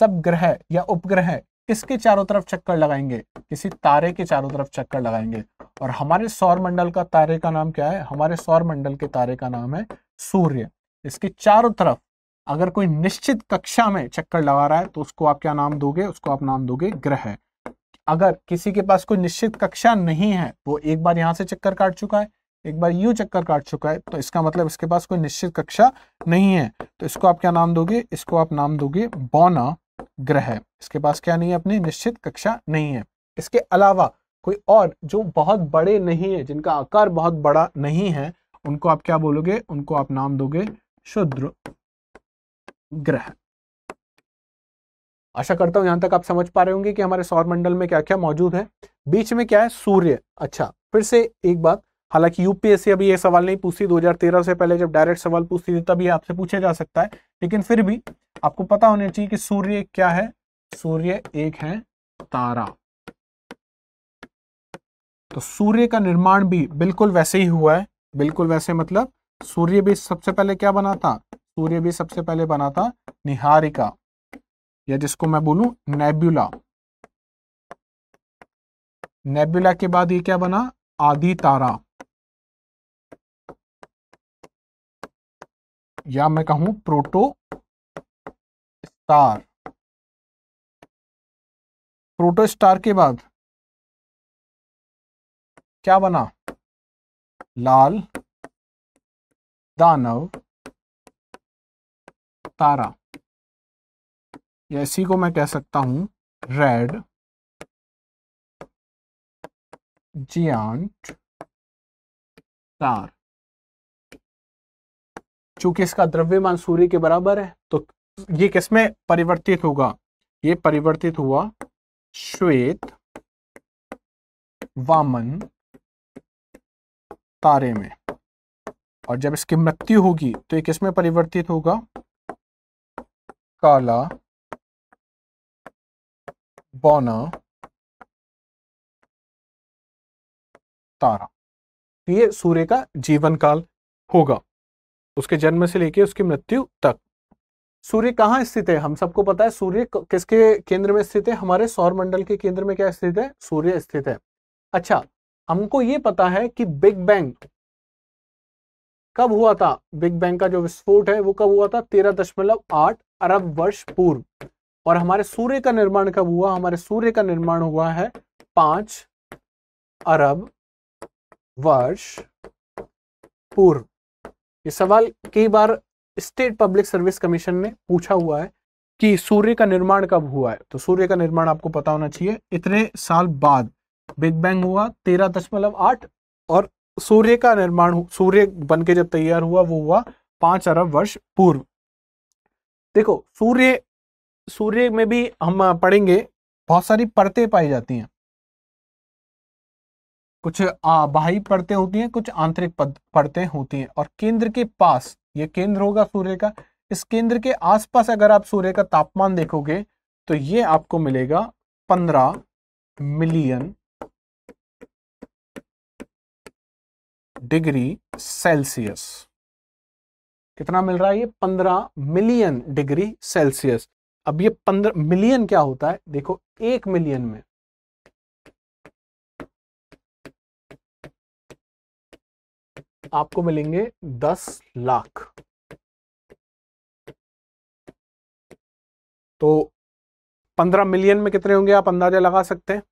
सब ग्रह या उपग्रह किसके चारों तरफ चक्कर लगाएंगे किसी तारे के चारों तरफ चक्कर लगाएंगे और हमारे सौर मंडल का तारे का नाम क्या है हमारे सौर मंडल के तारे का नाम है सूर्य इसके चारों तरफ अगर कोई निश्चित कक्षा में चक्कर लगा रहा है तो उसको आप क्या नाम दोगे उसको आप नाम दोगे ग्रह अगर किसी के पास कोई निश्चित कक्षा नहीं है वो एक बार यहाँ से चक्कर काट चुका है एक बार यू चक्कर काट चुका है तो इसका मतलब इसके पास कोई निश्चित कक्षा नहीं है तो इसको आप क्या नाम दोगे इसको आप नाम दोगे बौना ग्रह इसके पास क्या नहीं है अपनी निश्चित कक्षा नहीं है इसके अलावा कोई और जो बहुत बड़े नहीं है जिनका आकार बहुत बड़ा नहीं है उनको आप क्या बोलोगे उनको आप नाम दोगे शुद्र ग्रह आशा करता हूं यहां तक आप समझ पा रहे होंगे कि हमारे सौर मंडल में क्या क्या मौजूद है बीच में क्या है सूर्य अच्छा फिर से एक बात हालांकि यूपीएससी अभी ये सवाल नहीं पूछती 2013 से पहले जब डायरेक्ट सवाल पूछती थी तभी आपसे पूछा जा सकता है लेकिन फिर भी आपको पता होना चाहिए कि सूर्य क्या है सूर्य एक है तारा तो सूर्य का निर्माण भी बिल्कुल वैसे ही हुआ है बिल्कुल वैसे मतलब सूर्य भी सबसे पहले क्या बना था सूर्य भी सबसे पहले बना था निहारिका या जिसको मैं बोलूं नेबुला नेबुला के बाद ये क्या बना आदि तारा या मैं कहूं प्रोटो स्टार प्रोटो स्टार के बाद क्या बना लाल दानव तारा या इसी को मैं कह सकता हूं रेड जियांट तार चूंकि इसका द्रव्यमान सूर्य के बराबर है तो ये किसमें परिवर्तित होगा ये परिवर्तित हुआ श्वेत वामन तारे में और जब इसकी मृत्यु होगी तो ये किसमें परिवर्तित होगा काला Bonner तारा तो ये सूर्य का जीवन काल होगा उसके जन्म से लेके उसकी मृत्यु तक सूर्य कहाँ स्थित है हम सबको पता है सूर्य किसके केंद्र में स्थित है हमारे सौर मंडल के केंद्र में क्या स्थित है सूर्य स्थित है अच्छा हमको ये पता है कि बिग बैंग कब हुआ था बिग बैंग का जो विस्फोट है वो कब हुआ था तेरह दशमलव आठ अरब वर्ष पूर्व और हमारे सूर्य का निर्माण कब हुआ हमारे सूर्य का निर्माण हुआ है पांच अरब वर्ष पूर्व ये सवाल कई बार स्टेट पब्लिक सर्विस कमीशन ने पूछा हुआ है कि सूर्य का निर्माण कब हुआ है तो सूर्य का निर्माण आपको पता होना चाहिए इतने साल बाद बिग बैंग हुआ तेरह दशमलव आठ और सूर्य का निर्माण सूर्य बनके जब तैयार हुआ वो हुआ पांच अरब वर्ष पूर्व देखो सूर्य सूर्य में भी हम पढ़ेंगे बहुत सारी परतें पाई जाती हैं कुछ बाहरी परतें होती हैं कुछ आंतरिक परतें होती हैं और केंद्र के पास ये केंद्र होगा सूर्य का इस केंद्र के आसपास अगर आप सूर्य का तापमान देखोगे तो ये आपको मिलेगा पंद्रह मिलियन डिग्री सेल्सियस कितना मिल रहा है ये पंद्रह मिलियन डिग्री सेल्सियस अब ये पंद्रह मिलियन क्या होता है देखो एक मिलियन में आपको मिलेंगे दस लाख तो पंद्रह मिलियन में कितने होंगे आप अंदाजा लगा सकते हैं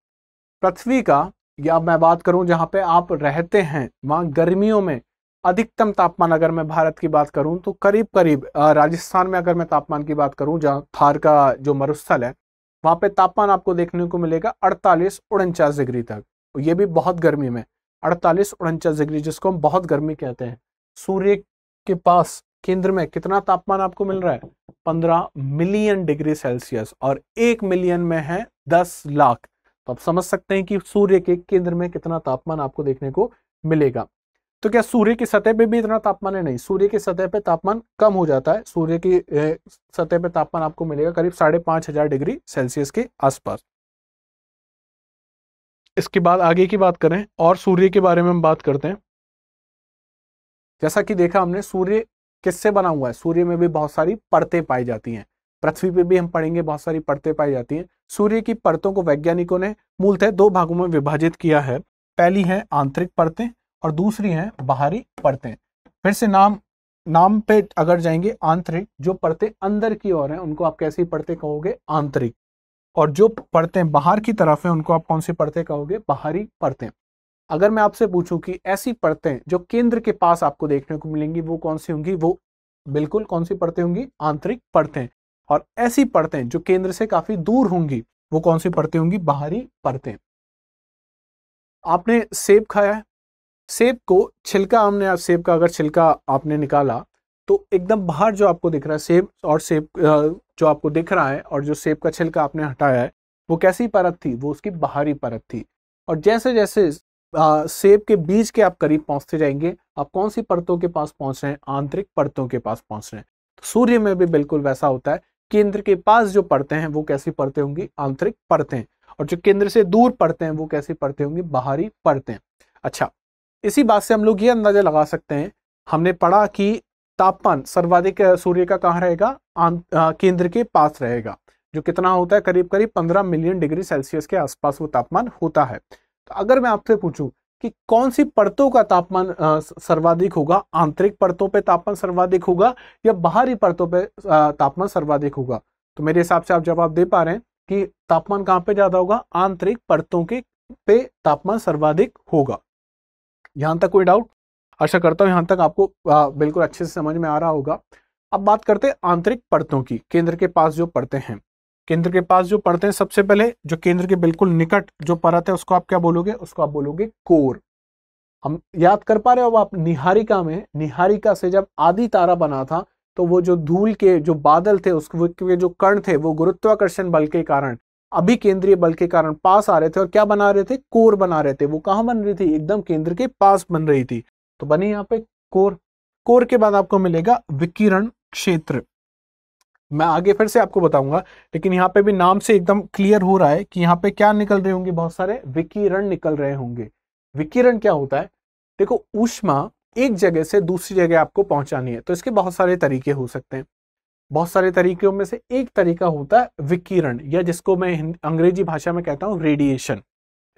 पृथ्वी का या मैं बात करूं जहां पे आप रहते हैं वहां गर्मियों में अधिकतम तापमान अगर मैं भारत की बात करूं तो करीब करीब राजस्थान में अगर मैं तापमान की बात करूं जहां थार का जो मरुस्थल है वहां पे तापमान आपको देखने को मिलेगा अड़तालीस उनचास डिग्री तक ये भी बहुत गर्मी में अड़तालीस उनचास डिग्री जिसको हम बहुत गर्मी कहते हैं सूर्य के पास केंद्र में कितना तापमान आपको मिल रहा है पंद्रह मिलियन डिग्री सेल्सियस और एक मिलियन में है दस लाख तो आप समझ सकते हैं कि सूर्य के केंद्र में कितना तापमान आपको देखने को मिलेगा तो क्या सूर्य की सतह पे भी इतना तापमान है नहीं सूर्य की सतह पे तापमान कम हो जाता है सूर्य की सतह पे तापमान आपको मिलेगा करीब साढ़े पांच हजार डिग्री सेल्सियस के आसपास इसके बाद आगे की बात करें और सूर्य के बारे में हम बात करते हैं जैसा कि देखा हमने सूर्य किससे बना हुआ है सूर्य में भी बहुत सारी परतें पाई जाती हैं पृथ्वी पे भी हम पढ़ेंगे बहुत सारी परतें पाई जाती हैं सूर्य की परतों को वैज्ञानिकों ने मूलतः दो भागों में विभाजित किया है पहली है आंतरिक परतें और दूसरी है बाहरी परतें फिर से नाम नाम पे अगर जाएंगे आंतरिक जो परतें अंदर की ओर हैं उनको आप कैसी परतें कहोगे आंतरिक और जो परतें बाहर की तरफ हैं उनको आप कौन सी परतें कहोगे बाहरी परतें अगर मैं आपसे पूछूं कि ऐसी परतें जो केंद्र के पास आपको देखने को मिलेंगी वो कौन सी होंगी वो बिल्कुल कौन सी परतें होंगी आंतरिक परतें और ऐसी परतें जो केंद्र से काफी दूर होंगी वो कौन सी परतें होंगी बाहरी परतें आपने सेब खाया है सेब को छिलका हमने आप सेब का अगर छिलका आपने निकाला तो एकदम बाहर जो आपको दिख रहा है सेब और सेब जो आपको दिख रहा है और जो सेब का छिलका आपने हटाया है वो कैसी परत थी वो उसकी बाहरी परत थी और जैसे जैसे आ, सेब के बीज के आप करीब पहुंचते जाएंगे आप कौन सी परतों के पास पहुंच रहे हैं आंतरिक परतों के पास पहुंच रहे हैं तो सूर्य में भी बिल्कुल वैसा होता है केंद्र के पास जो परतें हैं वो कैसी परतें होंगी आंतरिक परतें और जो केंद्र से दूर परतें हैं वो कैसी परतें होंगी बाहरी परतें अच्छा इसी बात से हम लोग ये अंदाजा लगा सकते हैं हमने पढ़ा कि तापमान सर्वाधिक सूर्य का कहाँ रहेगा केंद्र के पास रहेगा जो कितना होता है करीब करीब 15 मिलियन डिग्री सेल्सियस के आसपास वो तापमान होता है तो अगर मैं आपसे पूछूं कि कौन सी परतों का तापमान सर्वाधिक होगा आंतरिक परतों पे तापमान सर्वाधिक होगा या बाहरी परतों पे तापमान सर्वाधिक होगा तो मेरे हिसाब से आप जवाब दे पा रहे हैं कि तापमान कहाँ पे ज़्यादा होगा आंतरिक परतों के पे तापमान सर्वाधिक होगा यहाँ तक कोई डाउट आशा करता हूँ यहाँ तक आपको आ, बिल्कुल अच्छे से समझ में आ रहा होगा अब बात करते हैं आंतरिक परतों की केंद्र के पास जो पड़ते हैं केंद्र के पास जो पड़ते हैं सबसे पहले जो केंद्र के बिल्कुल निकट जो परत है उसको आप क्या बोलोगे उसको आप बोलोगे कोर हम याद कर पा रहे हो आप निहारिका में निहारिका से जब आदि तारा बना था तो वो जो धूल के जो बादल थे उसके जो कर्ण थे वो गुरुत्वाकर्षण बल के कारण अभी केंद्रीय बल के कारण पास आ रहे थे और क्या बना रहे थे कोर बना रहे थे वो कहा बन रही थी एकदम केंद्र के पास बन रही थी तो बनी यहाँ पे कोर कोर के बाद आपको मिलेगा विकिरण क्षेत्र मैं आगे फिर से आपको बताऊंगा लेकिन यहाँ पे भी नाम से एकदम क्लियर हो रहा है कि यहाँ पे क्या निकल रहे होंगे बहुत सारे विकिरण निकल रहे होंगे विकिरण क्या होता है देखो ऊष्मा एक जगह से दूसरी जगह आपको पहुंचानी है तो इसके बहुत सारे तरीके हो सकते हैं बहुत सारे तरीकों में से एक तरीका होता है विकिरण या जिसको मैं अंग्रेजी भाषा में कहता हूँ रेडिएशन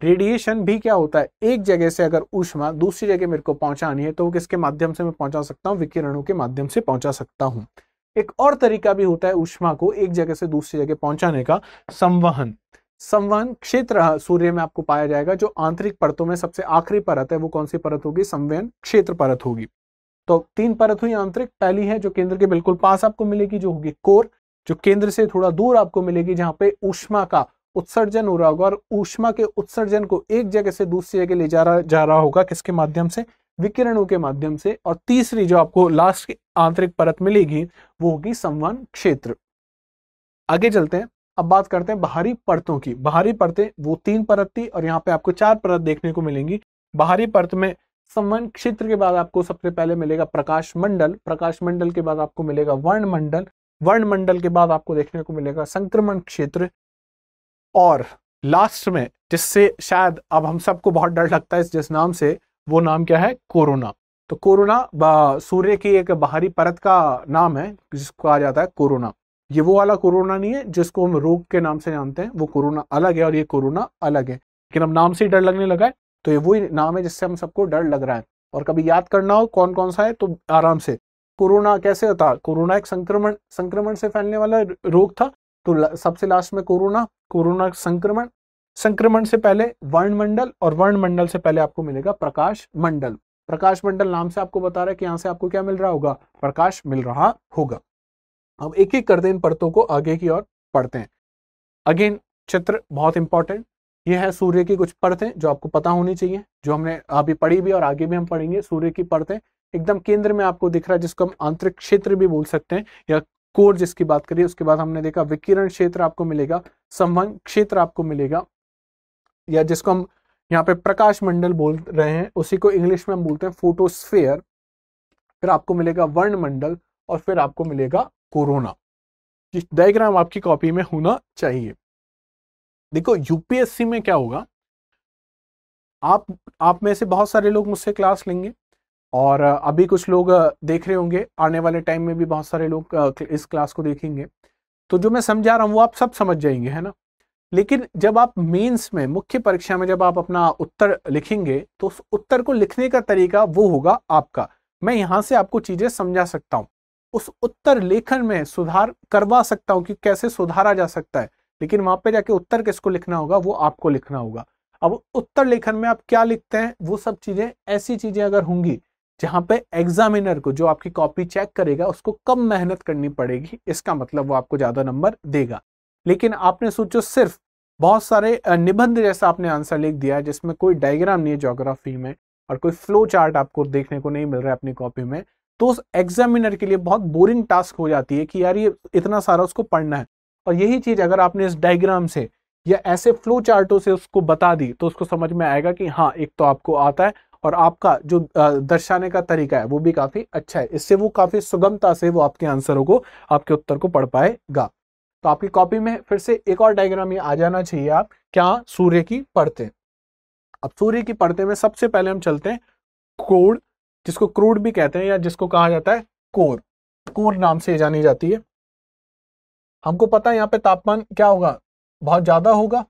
रेडिएशन भी क्या होता है एक जगह से अगर ऊष्मा दूसरी जगह मेरे को पहुंचानी है तो वो किसके माध्यम से मैं पहुंचा सकता हूँ विकिरणों के माध्यम से पहुंचा सकता हूँ एक और तरीका भी होता है ऊष्मा को एक जगह से दूसरी जगह पहुंचाने का संवहन संवहन क्षेत्र हाँ, सूर्य में आपको पाया जाएगा जो आंतरिक परतों में सबसे आखिरी परत है वो कौन सी परत होगी संवहन क्षेत्र परत होगी तो तीन परत हुई आंतरिक पहली है जो केंद्र के बिल्कुल पास आपको मिलेगी जो होगी कोर जो केंद्र से थोड़ा दूर आपको मिलेगी जहां पे ऊष्मा का उत्सर्जन हो रहा होगा और ऊष्मा के उत्सर्जन को एक जगह से दूसरी जगह ले जा रहा जा रहा होगा किसके माध्यम से विकिरणों के माध्यम से और तीसरी जो आपको लास्ट आंतरिक परत मिलेगी वो होगी संवान क्षेत्र आगे चलते हैं अब बात करते हैं बाहरी परतों की बाहरी परतें वो तीन परत थी और यहाँ पे आपको चार परत देखने को मिलेंगी बाहरी परत में संवन क्षेत्र के बाद आपको सबसे पहले मिलेगा प्रकाश मंडल प्रकाश मंडल के बाद आपको मिलेगा वर्ण मंडल वर्ण मंडल के बाद आपको देखने को मिलेगा संक्रमण क्षेत्र और लास्ट में जिससे शायद अब हम सबको बहुत डर लगता है जिस नाम से वो नाम क्या है कोरोना तो कोरोना सूर्य की एक बाहरी परत का नाम है जिसको कहा जाता है कोरोना ये वो वाला कोरोना नहीं है जिसको हम रोग के नाम से जानते हैं वो कोरोना अलग है और ये कोरोना अलग है लेकिन अब नाम से ही डर लगने लगा है तो ये वही नाम है जिससे हम सबको डर लग रहा है और कभी याद करना हो कौन कौन सा है तो आराम से कोरोना कैसे होता कोरोना एक संक्रमण संक्रमण से फैलने वाला रोग था तो सबसे लास्ट में कोरोना कोरोना संक्रमण संक्रमण से पहले वर्णमंडल और वर्णमंडल से पहले आपको मिलेगा प्रकाश मंडल प्रकाश मंडल नाम से आपको बता रहा है कि यहाँ से आपको क्या मिल रहा होगा प्रकाश मिल रहा होगा अब एक एक करते इन परतों को आगे की ओर पढ़ते हैं अगेन चित्र बहुत इंपॉर्टेंट ये है सूर्य की कुछ परतें जो आपको पता होनी चाहिए जो हमने अभी पढ़ी भी और आगे भी हम पढ़ेंगे सूर्य की परतें एकदम केंद्र में आपको दिख रहा है जिसको हम आंतरिक क्षेत्र भी बोल सकते हैं या कोर जिसकी बात करिए उसके बाद हमने देखा विकिरण क्षेत्र आपको मिलेगा संवहन क्षेत्र आपको मिलेगा या जिसको हम यहाँ पे प्रकाश मंडल बोल रहे हैं उसी को इंग्लिश में हम बोलते हैं फोटोस्फेयर फिर आपको मिलेगा वर्णमंडल और फिर आपको मिलेगा कोरोना डायग्राम आपकी कॉपी में होना चाहिए देखो यूपीएससी में क्या होगा आप आप में से बहुत सारे लोग मुझसे क्लास लेंगे और अभी कुछ लोग देख रहे होंगे आने वाले टाइम में भी बहुत सारे लोग इस क्लास को देखेंगे तो जो मैं समझा रहा हूँ वो आप सब समझ जाएंगे है ना लेकिन जब आप मेंस में मुख्य परीक्षा में जब आप अपना उत्तर लिखेंगे तो उस उत्तर को लिखने का तरीका वो होगा आपका मैं यहाँ से आपको चीज़ें समझा सकता हूँ उस उत्तर लेखन में सुधार करवा सकता हूँ कि कैसे सुधारा जा सकता है लेकिन वहां पे जाके उत्तर किसको लिखना होगा वो आपको लिखना होगा अब उत्तर लेखन में आप क्या लिखते हैं वो सब चीजें ऐसी चीजें अगर होंगी जहां पे एग्जामिनर को जो आपकी कॉपी चेक करेगा उसको कम मेहनत करनी पड़ेगी इसका मतलब वो आपको ज्यादा नंबर देगा लेकिन आपने सोचो सिर्फ बहुत सारे निबंध जैसा आपने आंसर लिख दिया जिसमें कोई डायग्राम नहीं है जोग्राफी में और कोई फ्लो चार्ट आपको देखने को नहीं मिल रहा है अपनी कॉपी में तो उस एग्जामिनर के लिए बहुत बोरिंग टास्क हो जाती है कि यार ये इतना सारा उसको पढ़ना है और यही चीज़ अगर आपने इस डायग्राम से या ऐसे फ्लो चार्टों से उसको बता दी तो उसको समझ में आएगा कि हाँ एक तो आपको आता है और आपका जो दर्शाने का तरीका है वो भी काफ़ी अच्छा है इससे वो काफ़ी सुगमता से वो आपके आंसरों को आपके उत्तर को पढ़ पाएगा तो आपकी कॉपी में फिर से एक और डायग्राम ये आ जाना चाहिए आप क्या सूर्य की पढ़ते अब सूर्य की पढ़ते में सबसे पहले हम चलते हैं कोड जिसको क्रूड भी कहते हैं या जिसको कहा जाता है कोर कोर नाम से जानी जाती है हमको पता है यहाँ पे तापमान क्या होगा बहुत ज्यादा होगा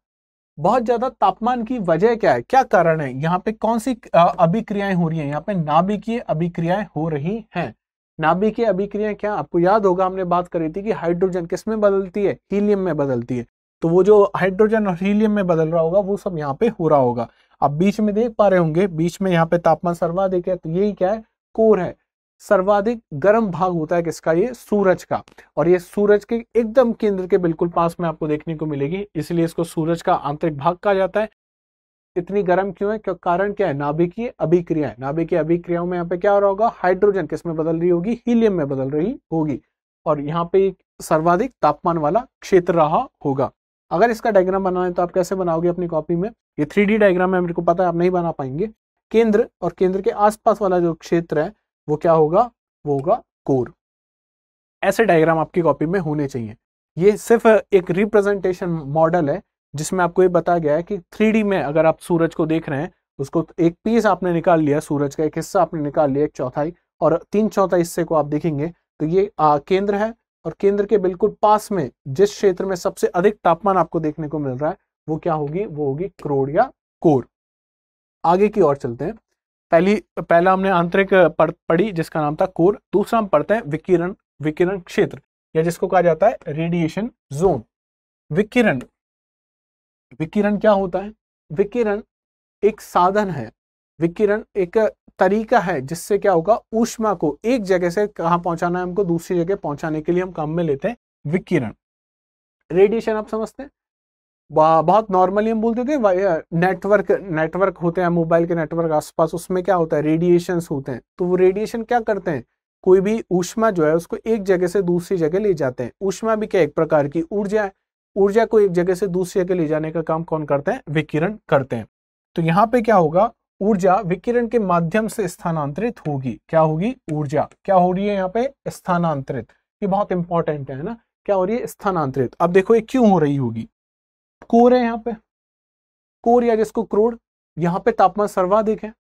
बहुत ज्यादा तापमान की वजह क्या है क्या कारण है यहाँ पे कौन सी अभिक्रियाएं हो रही हैं यहाँ पे नाभिकीय अभिक्रियाएं हो रही हैं नाभिकीय अभिक्रियाएं क्या आपको याद होगा हमने बात करी थी कि हाइड्रोजन किस में बदलती है हीलियम में बदलती है तो वो जो हाइड्रोजन और हीलियम में बदल रहा होगा वो सब यहाँ पे हो रहा होगा आप बीच में देख पा रहे होंगे बीच में यहाँ पे तापमान सर्वाधिक है तो यही क्या है कोर है सर्वाधिक गर्म भाग होता है किसका ये सूरज का और ये सूरज के एकदम केंद्र के बिल्कुल पास में आपको देखने को मिलेगी इसलिए इसको सूरज का आंतरिक भाग कहा जाता है इतनी गर्म क्यों है क्यों कारण क्या है नाभिकीय अभिक्रिया नाभिकीय अभिक्रियाओं में यहाँ पे क्या हो रहा होगा हाइड्रोजन किस में बदल रही होगी हीलियम में बदल रही होगी और यहाँ पे एक सर्वाधिक तापमान वाला क्षेत्र रहा होगा अगर इसका डायग्राम बनाना है तो आप कैसे बनाओगे अपनी कॉपी में ये थ्री डायग्राम है मेरे को पता है आप नहीं बना पाएंगे केंद्र और केंद्र के आसपास वाला जो क्षेत्र है वो क्या होगा वो होगा कोर ऐसे डायग्राम आपकी कॉपी में होने चाहिए ये सिर्फ एक रिप्रेजेंटेशन मॉडल है जिसमें आपको ये बताया गया है कि थ्री में अगर आप सूरज को देख रहे हैं उसको एक पीस आपने निकाल लिया सूरज का एक हिस्सा आपने निकाल लिया एक चौथाई और तीन चौथा हिस्से को आप देखेंगे तो ये आ, केंद्र है और केंद्र के बिल्कुल पास में जिस क्षेत्र में सबसे अधिक तापमान आपको देखने को मिल रहा है वो क्या होगी वो होगी क्रोड या कोर आगे की ओर चलते हैं पहली पहला हमने आंतरिक पढ़ी जिसका नाम था कोर दूसरा हम पढ़ते हैं विकिरण विकिरण क्षेत्र या जिसको कहा जाता है रेडिएशन जोन विकिरण विकिरण क्या होता है विकिरण एक साधन है विकिरण एक तरीका है जिससे क्या होगा ऊष्मा को एक जगह से कहा पहुंचाना है हमको दूसरी जगह पहुंचाने के लिए हम काम में लेते हैं विकिरण रेडिएशन आप समझते हैं बहुत नॉर्मली हम बोलते थे नेटवर्क नेटवर्क होते हैं मोबाइल के नेटवर्क आसपास उसमें क्या होता है रेडिएशन होते हैं तो वो रेडिएशन क्या करते हैं कोई भी ऊष्मा जो है उसको एक जगह से दूसरी जगह ले जाते हैं ऊष्मा भी क्या एक प्रकार की ऊर्जा है ऊर्जा को एक जगह से दूसरी जगह ले जाने का काम कौन करते हैं विकिरण करते हैं तो यहाँ पे क्या होगा ऊर्जा विकिरण के माध्यम से स्थानांतरित होगी क्या होगी ऊर्जा क्या हो रही है यहाँ पे स्थानांतरित ये बहुत इंपॉर्टेंट है ना क्या हो रही है स्थानांतरित अब देखो ये क्यों हो रही होगी कोर है यहाँ पे कोर या जिसको क्रोड यहाँ पे तापमान सर्वाधिक है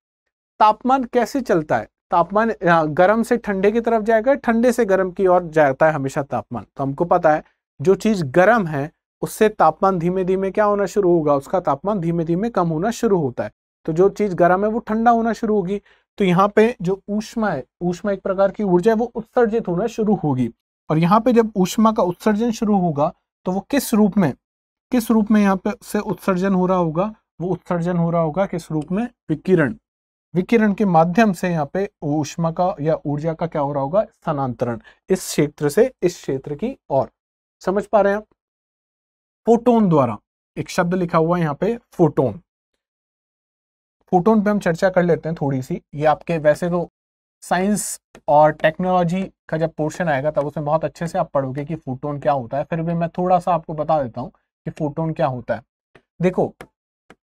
तापमान कैसे चलता है तापमान गर्म से ठंडे की तरफ जाएगा ठंडे से गर्म की ओर जाता है हमेशा तापमान तो हमको पता है जो चीज गर्म है उससे तापमान धीमे धीमे क्या होना शुरू होगा उसका तापमान धीमे धीमे कम होना शुरू होता है तो जो चीज गर्म है वो ठंडा होना शुरू होगी तो यहाँ पे जो ऊष्मा है ऊष्मा एक प्रकार की ऊर्जा है वो उत्सर्जित होना शुरू होगी और यहाँ पे जब ऊष्मा का उत्सर्जन शुरू होगा तो वो किस रूप में किस रूप में यहाँ पे से उत्सर्जन हो रहा होगा वो उत्सर्जन हो रहा होगा किस रूप में विकिरण विकिरण के माध्यम से यहाँ पे ऊष्मा का या ऊर्जा का क्या हो रहा होगा स्थानांतरण इस क्षेत्र से इस क्षेत्र की ओर समझ पा रहे हैं फोटोन द्वारा एक शब्द लिखा हुआ है यहाँ पे फोटोन फोटोन पे हम चर्चा कर लेते हैं थोड़ी सी ये आपके वैसे तो साइंस और टेक्नोलॉजी का जब पोर्शन आएगा तब उसमें बहुत अच्छे से आप पढ़ोगे कि फोटोन क्या होता है फिर भी मैं थोड़ा सा आपको बता देता हूँ कि फोटोन क्या होता है देखो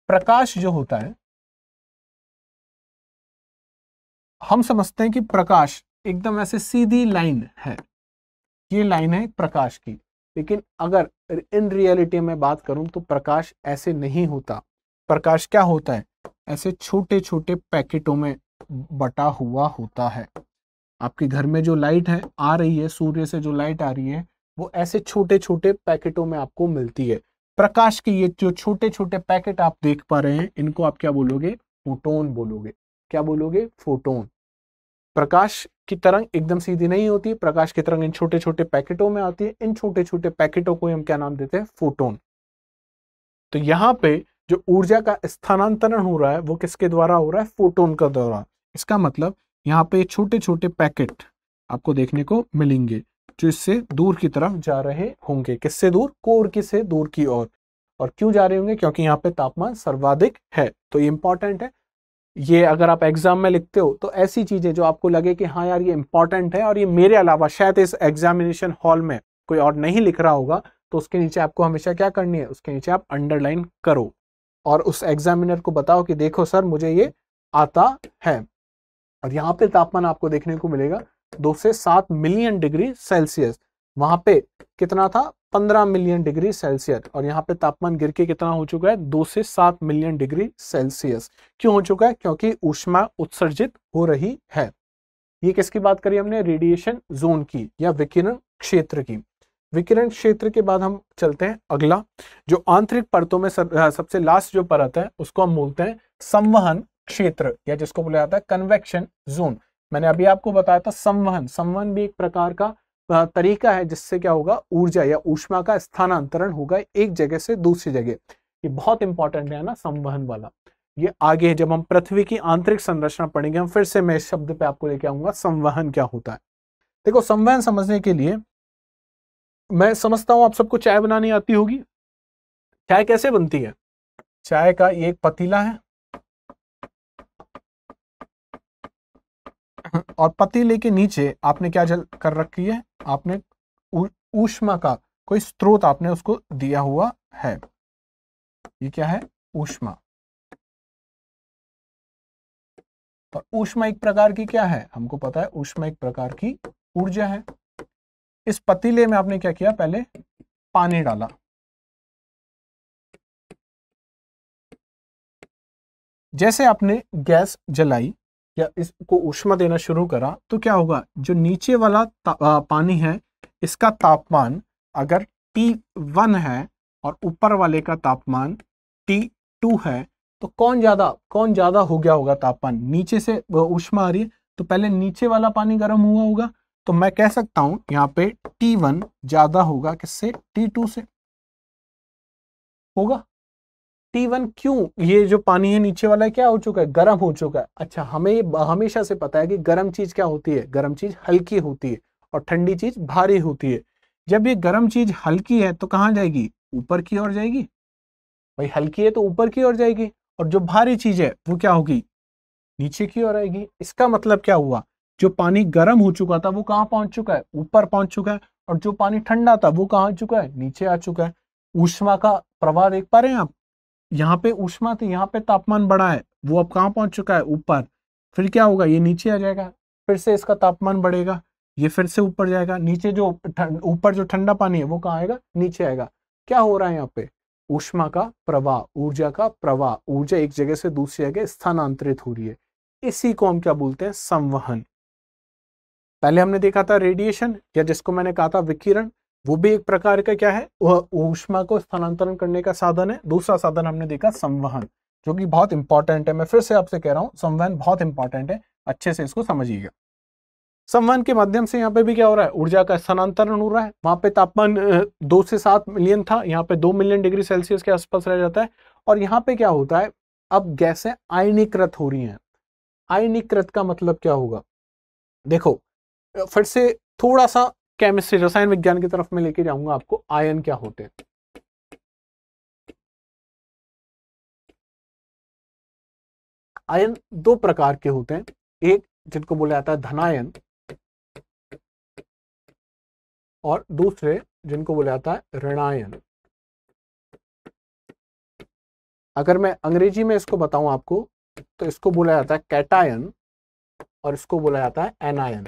प्रकाश जो होता है हम समझते हैं कि प्रकाश एकदम ऐसे सीधी लाइन है ये लाइन है प्रकाश की लेकिन अगर इन रियलिटी में बात करूं तो प्रकाश ऐसे नहीं होता प्रकाश क्या होता है ऐसे छोटे छोटे पैकेटों में बटा हुआ होता है आपके घर में जो लाइट है आ रही है सूर्य से जो लाइट आ रही है वो ऐसे छोटे छोटे पैकेटों में आपको मिलती है प्रकाश के ये जो छोटे छोटे पैकेट आप देख पा रहे हैं इनको आप क्या बोलोगे फोटोन बोलोगे क्या बोलोगे फोटोन प्रकाश की तरंग एकदम सीधी नहीं होती प्रकाश की तरंग इन छोटे छोटे पैकेटों में आती है इन छोटे छोटे पैकेटों को हम क्या नाम देते हैं फोटोन तो यहाँ पे जो ऊर्जा का स्थानांतरण हो रहा है वो किसके द्वारा हो रहा है फोटोन का द्वारा इसका मतलब यहाँ पे छोटे छोटे पैकेट आपको देखने को मिलेंगे जो इससे दूर की तरफ जा रहे होंगे किससे दूर कोर की से दूर की ओर और।, और क्यों जा रहे होंगे क्योंकि यहाँ पे तापमान सर्वाधिक है तो ये इंपॉर्टेंट है ये अगर आप एग्जाम में लिखते हो तो ऐसी चीजें जो आपको लगे कि हाँ यार ये इंपॉर्टेंट है और ये मेरे अलावा शायद इस एग्जामिनेशन हॉल में कोई और नहीं लिख रहा होगा तो उसके नीचे आपको हमेशा क्या करनी है उसके नीचे आप अंडरलाइन करो और उस एग्जामिनर को बताओ कि देखो सर मुझे ये आता है और यहाँ पे तापमान आपको देखने को मिलेगा दो से सात मिलियन डिग्री सेल्सियस वहां पे कितना था पंद्रह मिलियन डिग्री सेल्सियस और यहाँ पे तापमान गिर के कितना हो चुका है दो से सात मिलियन डिग्री सेल्सियस क्यों हो चुका है क्योंकि ऊष्मा उत्सर्जित हो रही है ये किसकी बात करी हमने रेडिएशन जोन की या विकिरण क्षेत्र की विकिरण क्षेत्र के बाद हम चलते हैं अगला जो आंतरिक परतों में सब, सबसे लास्ट जो परत है उसको हम बोलते हैं संवहन क्षेत्र या जिसको बोला जाता है कन्वेक्शन जोन मैंने अभी आपको बताया था संवहन संवहन भी एक प्रकार का तरीका है जिससे क्या होगा ऊर्जा या ऊष्मा का स्थानांतरण होगा एक जगह से दूसरी जगह ये बहुत इंपॉर्टेंट है ना संवहन वाला ये आगे जब हम पृथ्वी की आंतरिक संरचना पढ़ेंगे हम फिर से मैं इस शब्द पे आपको लेके आऊंगा संवहन क्या होता है देखो संवहन समझने के लिए मैं समझता हूं आप सबको चाय बनानी आती होगी चाय कैसे बनती है चाय का एक पतीला है और पतीले के नीचे आपने क्या जल कर रखी है आपने ऊष्मा का कोई स्रोत आपने उसको दिया हुआ है ये क्या है ऊष्मा और ऊष्मा एक प्रकार की क्या है हमको पता है ऊष्मा एक प्रकार की ऊर्जा है इस पतीले में आपने क्या किया पहले पानी डाला जैसे आपने गैस जलाई या इसको ऊष्मा देना शुरू करा तो क्या होगा जो नीचे वाला आ, पानी है इसका तापमान अगर टी वन है और ऊपर वाले का तापमान टी टू है तो कौन ज़्यादा कौन ज़्यादा हो गया होगा तापमान नीचे से ऊष्मा आ रही है तो पहले नीचे वाला पानी गर्म हुआ होगा तो मैं कह सकता हूं यहाँ पे T1 ज्यादा होगा किससे T2 से होगा टी वन क्यों ये जो पानी है नीचे वाला क्या हो चुका है गर्म हो चुका है अच्छा हमें हमेशा से पता है कि गर्म चीज क्या होती है गर्म चीज हल्की होती है और ठंडी चीज भारी होती है जब ये गर्म चीज हल्की है तो कहाँ जाएगी ऊपर की ओर जाएगी भाई हल्की है तो ऊपर की ओर जाएगी और जो भारी चीज है वो क्या होगी नीचे की ओर आएगी इसका मतलब क्या हुआ जो पानी गर्म हो चुका था वो कहाँ पहुंच चुका है ऊपर पहुंच चुका है और जो पानी ठंडा था वो कहाँ आ चुका है नीचे आ चुका है ऊष्मा का प्रवाह देख पा रहे हैं आप यहाँ पे उष्मा थी यहाँ पे तापमान बढ़ा है वो अब कहाँ पहुंच चुका है ऊपर फिर क्या होगा ये नीचे आ जाएगा फिर से इसका तापमान बढ़ेगा ये फिर से ऊपर जाएगा नीचे जो ऊपर जो ठंडा पानी है वो कहाँ आएगा नीचे आएगा क्या हो रहा है यहाँ पे ऊष्मा का प्रवाह ऊर्जा का प्रवाह ऊर्जा एक जगह से दूसरी जगह स्थानांतरित हो रही है इसी को हम क्या बोलते हैं संवहन पहले हमने देखा था रेडिएशन या जिसको मैंने कहा था विकिरण वो भी एक प्रकार का क्या है ऊष्मा को स्थानांतरण करने का साधन है दूसरा साधन हमने देखा संवहन जो कि बहुत इंपॉर्टेंट है मैं फिर से आपसे कह रहा हूं संवहन बहुत इंपॉर्टेंट है अच्छे से इसको समझिएगा संवहन के माध्यम से यहाँ पे भी क्या हो रहा है ऊर्जा का स्थानांतरण हो रहा है वहां पे तापमान दो से सात मिलियन था यहाँ पे दो मिलियन डिग्री सेल्सियस के आसपास रह जाता है और यहाँ पे क्या होता है अब गैसें आयनीकृत हो रही हैं आयनीकृत का मतलब क्या होगा देखो फिर से थोड़ा सा केमिस्ट्री रसायन विज्ञान की तरफ में लेके जाऊंगा आपको आयन क्या होते हैं आयन दो प्रकार के होते हैं एक जिनको बोला जाता है धनायन और दूसरे जिनको बोला जाता है ऋणायन अगर मैं अंग्रेजी में इसको बताऊं आपको तो इसको बोला जाता है कैटायन और इसको बोला जाता है एनायन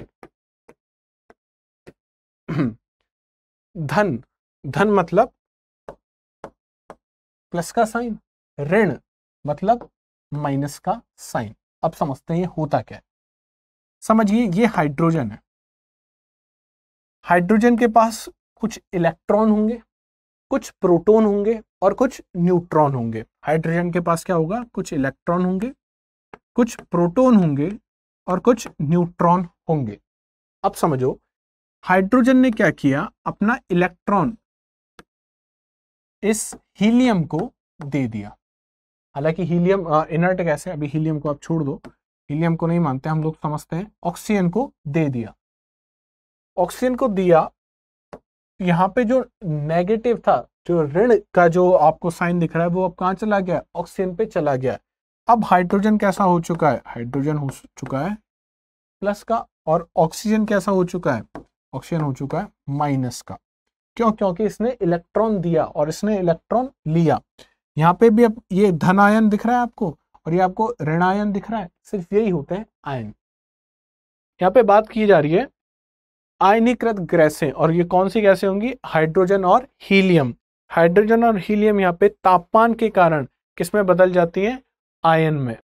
<clears throat> धन धन मतलब प्लस का साइन ऋण मतलब माइनस का साइन अब समझते हैं ये होता क्या है समझिए ये हाइड्रोजन है हाइड्रोजन के पास कुछ इलेक्ट्रॉन होंगे कुछ प्रोटॉन होंगे और कुछ न्यूट्रॉन होंगे हाइड्रोजन के पास क्या होगा कुछ इलेक्ट्रॉन होंगे कुछ प्रोटॉन होंगे और कुछ न्यूट्रॉन होंगे अब समझो हाइड्रोजन ने क्या किया अपना इलेक्ट्रॉन इस हीलियम को दे दिया हालांकि हीलियम इनर्ट कैसे अभी हीलियम को आप छोड़ दो हीलियम को नहीं मानते हम लोग समझते हैं ऑक्सीजन को दे दिया ऑक्सीजन को दिया यहां पे जो नेगेटिव था जो ऋण का जो आपको साइन दिख रहा है वो अब कहां चला गया ऑक्सीजन पे चला गया अब हाइड्रोजन कैसा हो चुका है हाइड्रोजन हो चुका है प्लस का और ऑक्सीजन कैसा हो चुका है ऑप्शन हो चुका है माइनस का क्यों क्योंकि इसने इलेक्ट्रॉन दिया और इसने इलेक्ट्रॉन लिया यहाँ पे भी अब ये धन आयन दिख रहा है आपको और ये आपको ऋणायन दिख रहा है सिर्फ यही होते हैं आयन यहाँ पे बात की जा रही है आयनीकृत गैसें और ये कौन सी गैसें होंगी हाइड्रोजन और हीलियम हाइड्रोजन और हीलियम यहाँ पे तापमान के कारण किसमें बदल जाती है आयन में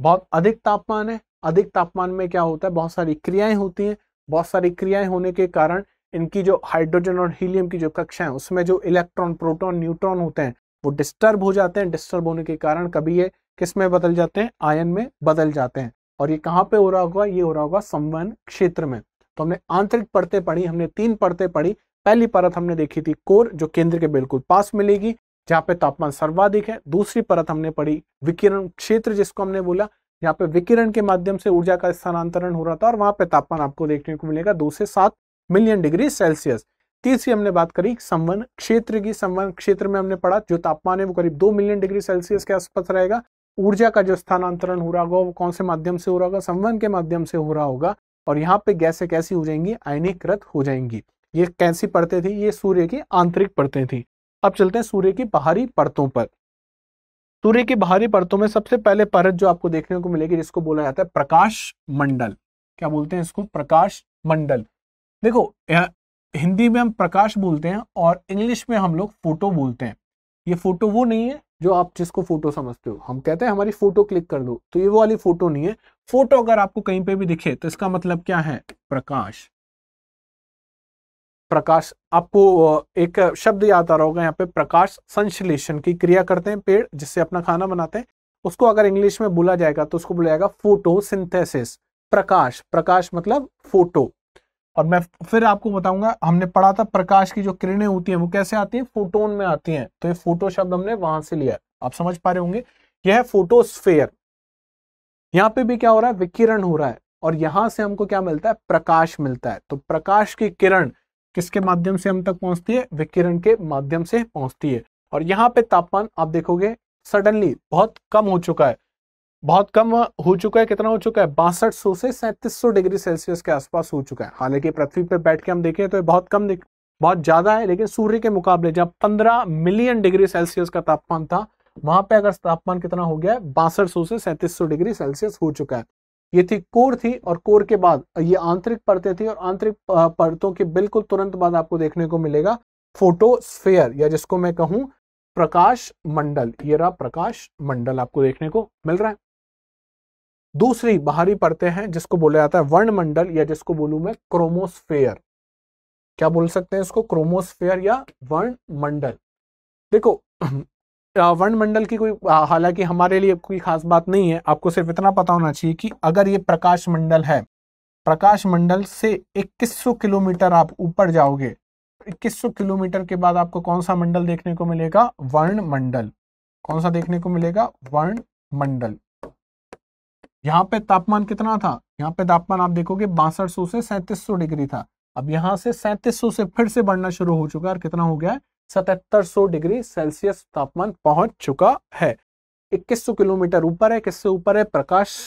बहुत अधिक तापमान है अधिक तापमान में क्या होता है बहुत सारी क्रियाएं होती हैं बहुत सारी क्रियाएं होने के कारण इनकी जो हाइड्रोजन और हीलियम की जो कक्षा है उसमें जो इलेक्ट्रॉन प्रोटॉन न्यूट्रॉन होते हैं वो डिस्टर्ब हो जाते हैं डिस्टर्ब होने के कारण कभी ये किस में बदल जाते हैं आयन में बदल जाते हैं और ये कहाँ पे हो रहा होगा ये हो रहा होगा संवन क्षेत्र में तो हमने आंतरिक परतें पढ़ी हमने तीन परतें पढ़ी पहली परत हमने देखी थी कोर जो केंद्र के बिल्कुल पास मिलेगी जहाँ पे तापमान सर्वाधिक है दूसरी परत हमने पढ़ी विकिरण क्षेत्र जिसको हमने बोला यहाँ पे विकिरण के माध्यम से ऊर्जा का स्थानांतरण हो रहा था और वहां पे तापमान आपको देखने को मिलेगा दो से सात मिलियन डिग्री सेल्सियस तीसरी हमने बात करी संवन क्षेत्र की संवन क्षेत्र में हमने पढ़ा जो तापमान है वो करीब दो मिलियन डिग्री सेल्सियस के आसपास रहेगा ऊर्जा का जो स्थानांतरण हो रहा होगा वो कौन से माध्यम से हो रहा होगा संवन के माध्यम से हो रहा होगा और यहाँ पे गैसें कैसी हो जाएंगी आयनीकृत हो जाएंगी ये कैसी पड़ते थी ये सूर्य की आंतरिक पड़ते थी अब चलते हैं सूर्य की बाहरी परतों पर सूर्य की बाहरी परतों में सबसे पहले परत जो आपको देखने को मिलेगी जिसको बोला जाता है प्रकाश मंडल क्या बोलते हैं इसको प्रकाश मंडल देखो हिंदी में हम प्रकाश बोलते हैं और इंग्लिश में हम लोग फोटो बोलते हैं ये फोटो वो नहीं है जो आप जिसको फोटो समझते हो हम कहते हैं हमारी फोटो क्लिक कर दो तो ये वो वाली फोटो नहीं है फोटो अगर आपको कहीं पे भी दिखे तो इसका मतलब क्या है प्रकाश प्रकाश आपको एक शब्द याद आ रहा होगा यहाँ पे प्रकाश संश्लेषण की क्रिया करते हैं पेड़ जिससे अपना खाना बनाते हैं उसको अगर इंग्लिश में बोला जाएगा तो उसको बोला जाएगा फोटोसिंथेसिस प्रकाश प्रकाश मतलब फोटो और मैं फिर आपको बताऊंगा हमने पढ़ा था प्रकाश की जो किरणें होती हैं वो कैसे आती हैं फोटोन में आती हैं तो ये फोटो शब्द हमने वहां से लिया आप समझ पा रहे होंगे यह है फोटोस्फेयर यहाँ पे भी क्या हो रहा है विकिरण हो रहा है और यहां से हमको क्या मिलता है प्रकाश मिलता है तो प्रकाश की किरण किसके माध्यम से हम तक पहुंचती है विकिरण के माध्यम से पहुंचती है और यहाँ पे तापमान आप देखोगे सडनली बहुत कम हो चुका है बहुत कम हो चुका है कितना हो चुका है बासठ सौ से सैंतीस सौ डिग्री सेल्सियस के आसपास हो चुका है हालांकि पृथ्वी पर बैठ के हम देखें तो ये बहुत कम दिख बहुत ज्यादा है लेकिन सूर्य के मुकाबले जहां पंद्रह मिलियन डिग्री सेल्सियस का तापमान था वहां पे अगर तापमान कितना हो गया है बासठ सौ से सैंतीस सौ डिग्री सेल्सियस हो चुका है ये थी कोर थी और कोर के बाद ये आंतरिक परतें थी और आंतरिक परतों के बिल्कुल तुरंत बाद आपको देखने को मिलेगा फोटोस्फेयर या जिसको मैं कहूं प्रकाश मंडल ये रहा प्रकाश मंडल आपको देखने को मिल रहा है दूसरी बाहरी परतें हैं जिसको बोला जाता है वर्णमंडल या जिसको बोलू मैं क्रोमोस्फेयर क्या बोल सकते हैं इसको क्रोमोस्फेयर या वर्णमंडल देखो वर्ण मंडल की कोई हालांकि हमारे लिए कोई खास बात नहीं है आपको सिर्फ इतना पता होना चाहिए कि अगर ये प्रकाश मंडल है प्रकाश मंडल से 2100 किलोमीटर आप ऊपर जाओगे 2100 किलोमीटर के बाद आपको कौन सा मंडल देखने को मिलेगा वर्ण मंडल कौन सा देखने को मिलेगा वर्ण मंडल यहाँ पे तापमान कितना था यहाँ पे तापमान आप देखोगे बासठ से सैंतीस डिग्री था अब यहां से सैंतीस से फिर से बढ़ना शुरू हो चुका है और कितना हो गया है सतहत्तर डिग्री सेल्सियस तापमान पहुंच चुका है 2100 किलोमीटर ऊपर है किससे ऊपर है प्रकाश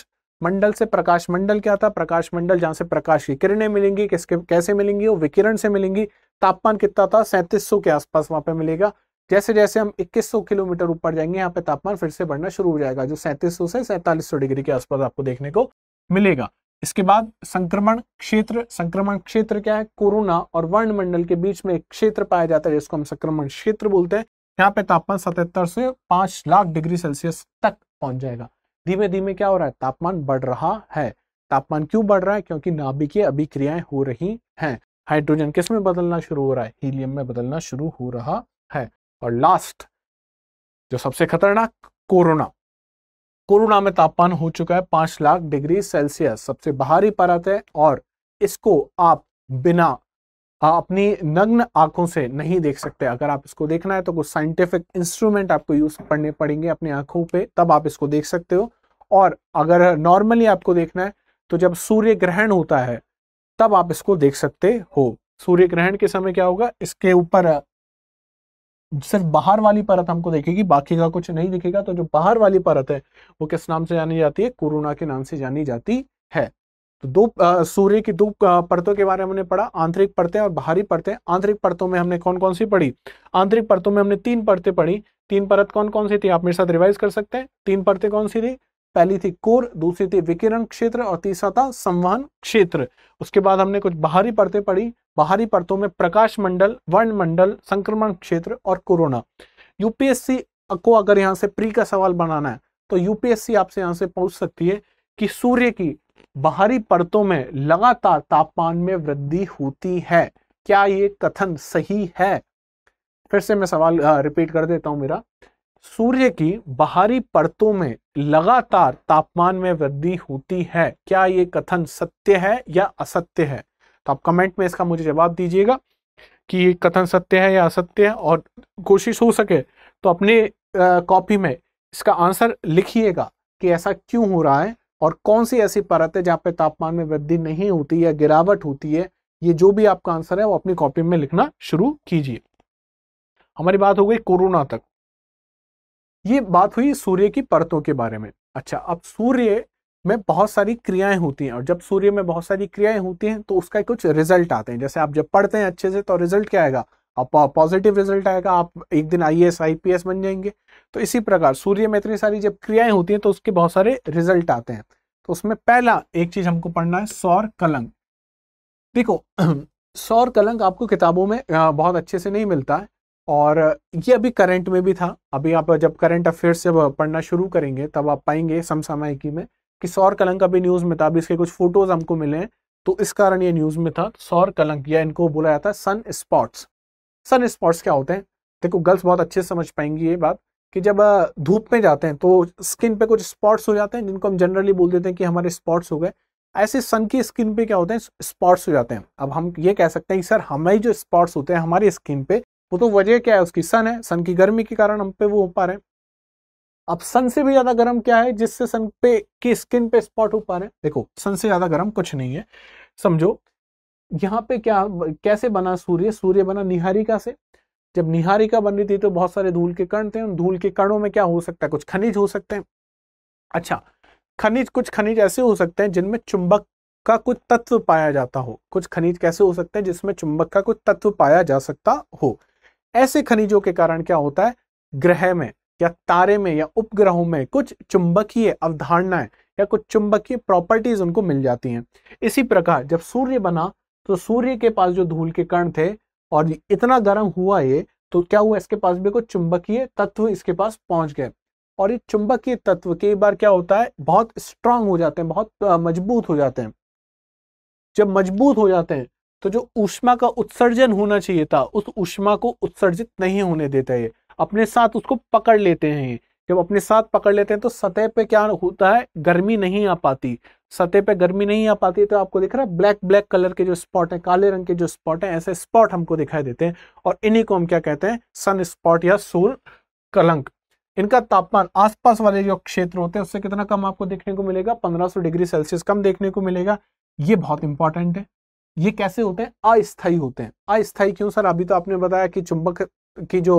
मंडल से प्रकाश मंडल क्या था प्रकाश मंडल जहां से प्रकाश की किरणें मिलेंगी किसके कैसे मिलेंगी वो विकिरण से मिलेंगी तापमान कितना था सैंतीस के आसपास वहां पे मिलेगा जैसे जैसे हम 2100 किलोमीटर ऊपर जाएंगे यहाँ पे तापमान फिर से बढ़ना शुरू हो जाएगा जो सैंतीस से सैंतालीस डिग्री के आसपास आपको देखने को मिलेगा इसके बाद संक्रमण क्षेत्र संक्रमण क्षेत्र क्या है कोरोना और वर्णमंडल के बीच में एक क्षेत्र पाया जाता है जिसको हम संक्रमण क्षेत्र बोलते हैं यहाँ पे तापमान सतहत्तर से पांच लाख डिग्री सेल्सियस तक पहुंच जाएगा धीमे धीमे क्या हो रहा है तापमान बढ़ रहा है तापमान क्यों बढ़ रहा है क्योंकि नाभिकीय अभिक्रियाएं हो रही हैं हाइड्रोजन किस में बदलना शुरू हो रहा है हीलियम में बदलना शुरू हो रहा है और लास्ट जो सबसे खतरनाक कोरोना कोरोना में तापमान हो चुका है पांच लाख डिग्री सेल्सियस सबसे बाहरी परत है और इसको आप बिना अपनी नग्न आंखों से नहीं देख सकते अगर आप इसको देखना है तो कुछ साइंटिफिक इंस्ट्रूमेंट आपको यूज करने पड़ेंगे अपनी आंखों पे तब आप इसको देख सकते हो और अगर नॉर्मली आपको देखना है तो जब सूर्य ग्रहण होता है तब आप इसको देख सकते हो सूर्य ग्रहण के समय क्या होगा इसके ऊपर सिर्फ बाहर वाली परत हमको देखेगी बाकी का कुछ नहीं दिखेगा तो जो बाहर वाली परत है वो किस नाम से जानी जाती है कोरोना के नाम से जानी जाती है तो दो सूर्य की दो परतों के बारे में हमने पढ़ा आंतरिक परतें और बाहरी परतें आंतरिक परतों में हमने कौन कौन सी पढ़ी आंतरिक परतों में हमने तीन परतें पढ़ी तीन परत कौन कौन सी थी आप मेरे साथ रिवाइज कर सकते हैं तीन परतें कौन सी थी पहली थी कोर दूसरी थी विकिरण क्षेत्र और तीसरा था संवहन क्षेत्र उसके बाद हमने कुछ बाहरी परतें पढ़ी बाहरी परतों में प्रकाश मंडल वर्ण मंडल संक्रमण क्षेत्र और कोरोना यूपीएससी को अगर यहाँ से प्री का सवाल बनाना है तो यूपीएससी आपसे यहाँ से पूछ सकती है कि सूर्य की बाहरी परतों में लगातार तापमान में वृद्धि होती है क्या ये कथन सही है फिर से मैं सवाल रिपीट कर देता हूं मेरा सूर्य की बाहरी परतों में लगातार तापमान में वृद्धि होती है क्या ये कथन सत्य है या असत्य है तो आप कमेंट में इसका मुझे जवाब दीजिएगा कि ये कथन सत्य है या असत्य है और कोशिश हो सके तो अपने कॉपी में इसका आंसर लिखिएगा कि ऐसा क्यों हो रहा है और कौन सी ऐसी परत है जहाँ पे तापमान में वृद्धि नहीं होती या गिरावट होती है ये जो भी आपका आंसर है वो अपनी कॉपी में लिखना शुरू कीजिए हमारी बात हो गई कोरोना तक ये बात हुई सूर्य की परतों के बारे में अच्छा अब सूर्य में बहुत सारी क्रियाएं होती हैं और जब सूर्य में बहुत सारी क्रियाएं होती हैं तो उसका कुछ रिजल्ट आते हैं जैसे आप जब पढ़ते हैं अच्छे से तो रिजल्ट क्या आएगा आप पॉजिटिव रिजल्ट आएगा आप एक दिन आई एस आई बन जाएंगे तो इसी प्रकार सूर्य में इतनी सारी जब क्रियाएं होती हैं तो उसके बहुत सारे रिजल्ट आते हैं तो उसमें पहला एक चीज हमको पढ़ना है सौर कलंक देखो <clears throat> सौर कलंक आपको किताबों में बहुत अच्छे से नहीं मिलता है और ये अभी करंट में भी था अभी आप जब करंट अफेयर्स जब पढ़ना शुरू करेंगे तब आप पाएंगे समसामयिकी में कि सौर कलंक अभी न्यूज़ में था अभी इसके कुछ फोटोज हमको मिले हैं तो इस कारण ये न्यूज़ में था तो सौर कलंक या इनको बोला जाता है सन स्पॉट्स सन स्पॉट्स क्या होते हैं देखो गर्ल्स बहुत अच्छे से समझ पाएंगी ये बात कि जब धूप में जाते हैं तो स्किन पे कुछ स्पॉट्स हो जाते हैं जिनको हम जनरली बोल देते हैं कि हमारे स्पॉट्स हो गए ऐसे सन की स्किन पे क्या होते हैं स्पॉट्स हो जाते हैं अब हम ये कह सकते हैं कि सर हमारी जो स्पॉट्स होते हैं हमारी स्किन पे वो तो वजह क्या है उसकी सन है सन की गर्मी के कारण हम पे वो हो पा रहे हैं अब सन से भी ज्यादा गर्म क्या है जिससे सन पे की स्किन पे स्पॉट हो पा रहे हैं देखो सन से ज्यादा गर्म कुछ नहीं है समझो यहाँ पे क्या कैसे बना सूर्य सूर्य बना निहारिका से जब निहारिका बन रही थी तो बहुत सारे धूल के कण थे उन धूल के कणों में क्या हो सकता है कुछ खनिज हो सकते हैं अच्छा खनिज कुछ खनिज ऐसे हो सकते हैं जिनमें चुंबक का कुछ तत्व पाया जाता हो कुछ खनिज कैसे हो सकते हैं जिसमें चुंबक का कुछ तत्व पाया जा सकता हो ऐसे खनिजों के कारण क्या होता है ग्रह में या तारे में या उपग्रहों में कुछ चुंबकीय अवधारणाएं या कुछ चुंबकीय प्रॉपर्टीज उनको मिल जाती हैं इसी प्रकार जब सूर्य बना तो सूर्य के पास जो धूल के कण थे और इतना गर्म हुआ ये तो क्या हुआ इसके पास भी कुछ चुंबकीय तत्व इसके पास पहुंच गए और ये चुंबकीय तत्व कई बार क्या होता है बहुत स्ट्रांग हो जाते हैं बहुत मजबूत हो जाते हैं जब मजबूत हो जाते हैं तो जो ऊष्मा का उत्सर्जन होना चाहिए था उस ऊष्मा को उत्सर्जित नहीं होने देता ये अपने साथ उसको पकड़ लेते हैं जब अपने साथ पकड़ लेते हैं तो सतह पे क्या होता है गर्मी नहीं आ पाती सतह पे गर्मी नहीं आ पाती तो आपको दिख रहा है ब्लैक ब्लैक कलर के जो स्पॉट है काले रंग के जो स्पॉट है ऐसे स्पॉट हमको दिखाई देते हैं और इन्हीं को हम क्या कहते हैं सन स्पॉट या सूर्य कलंक इनका तापमान आसपास वाले जो क्षेत्र होते हैं उससे कितना कम आपको देखने को मिलेगा 1500 डिग्री सेल्सियस कम देखने को मिलेगा ये बहुत इंपॉर्टेंट है ये कैसे होते हैं अस्थायी होते हैं अस्थायी क्यों सर अभी तो आपने बताया कि चुंबक की जो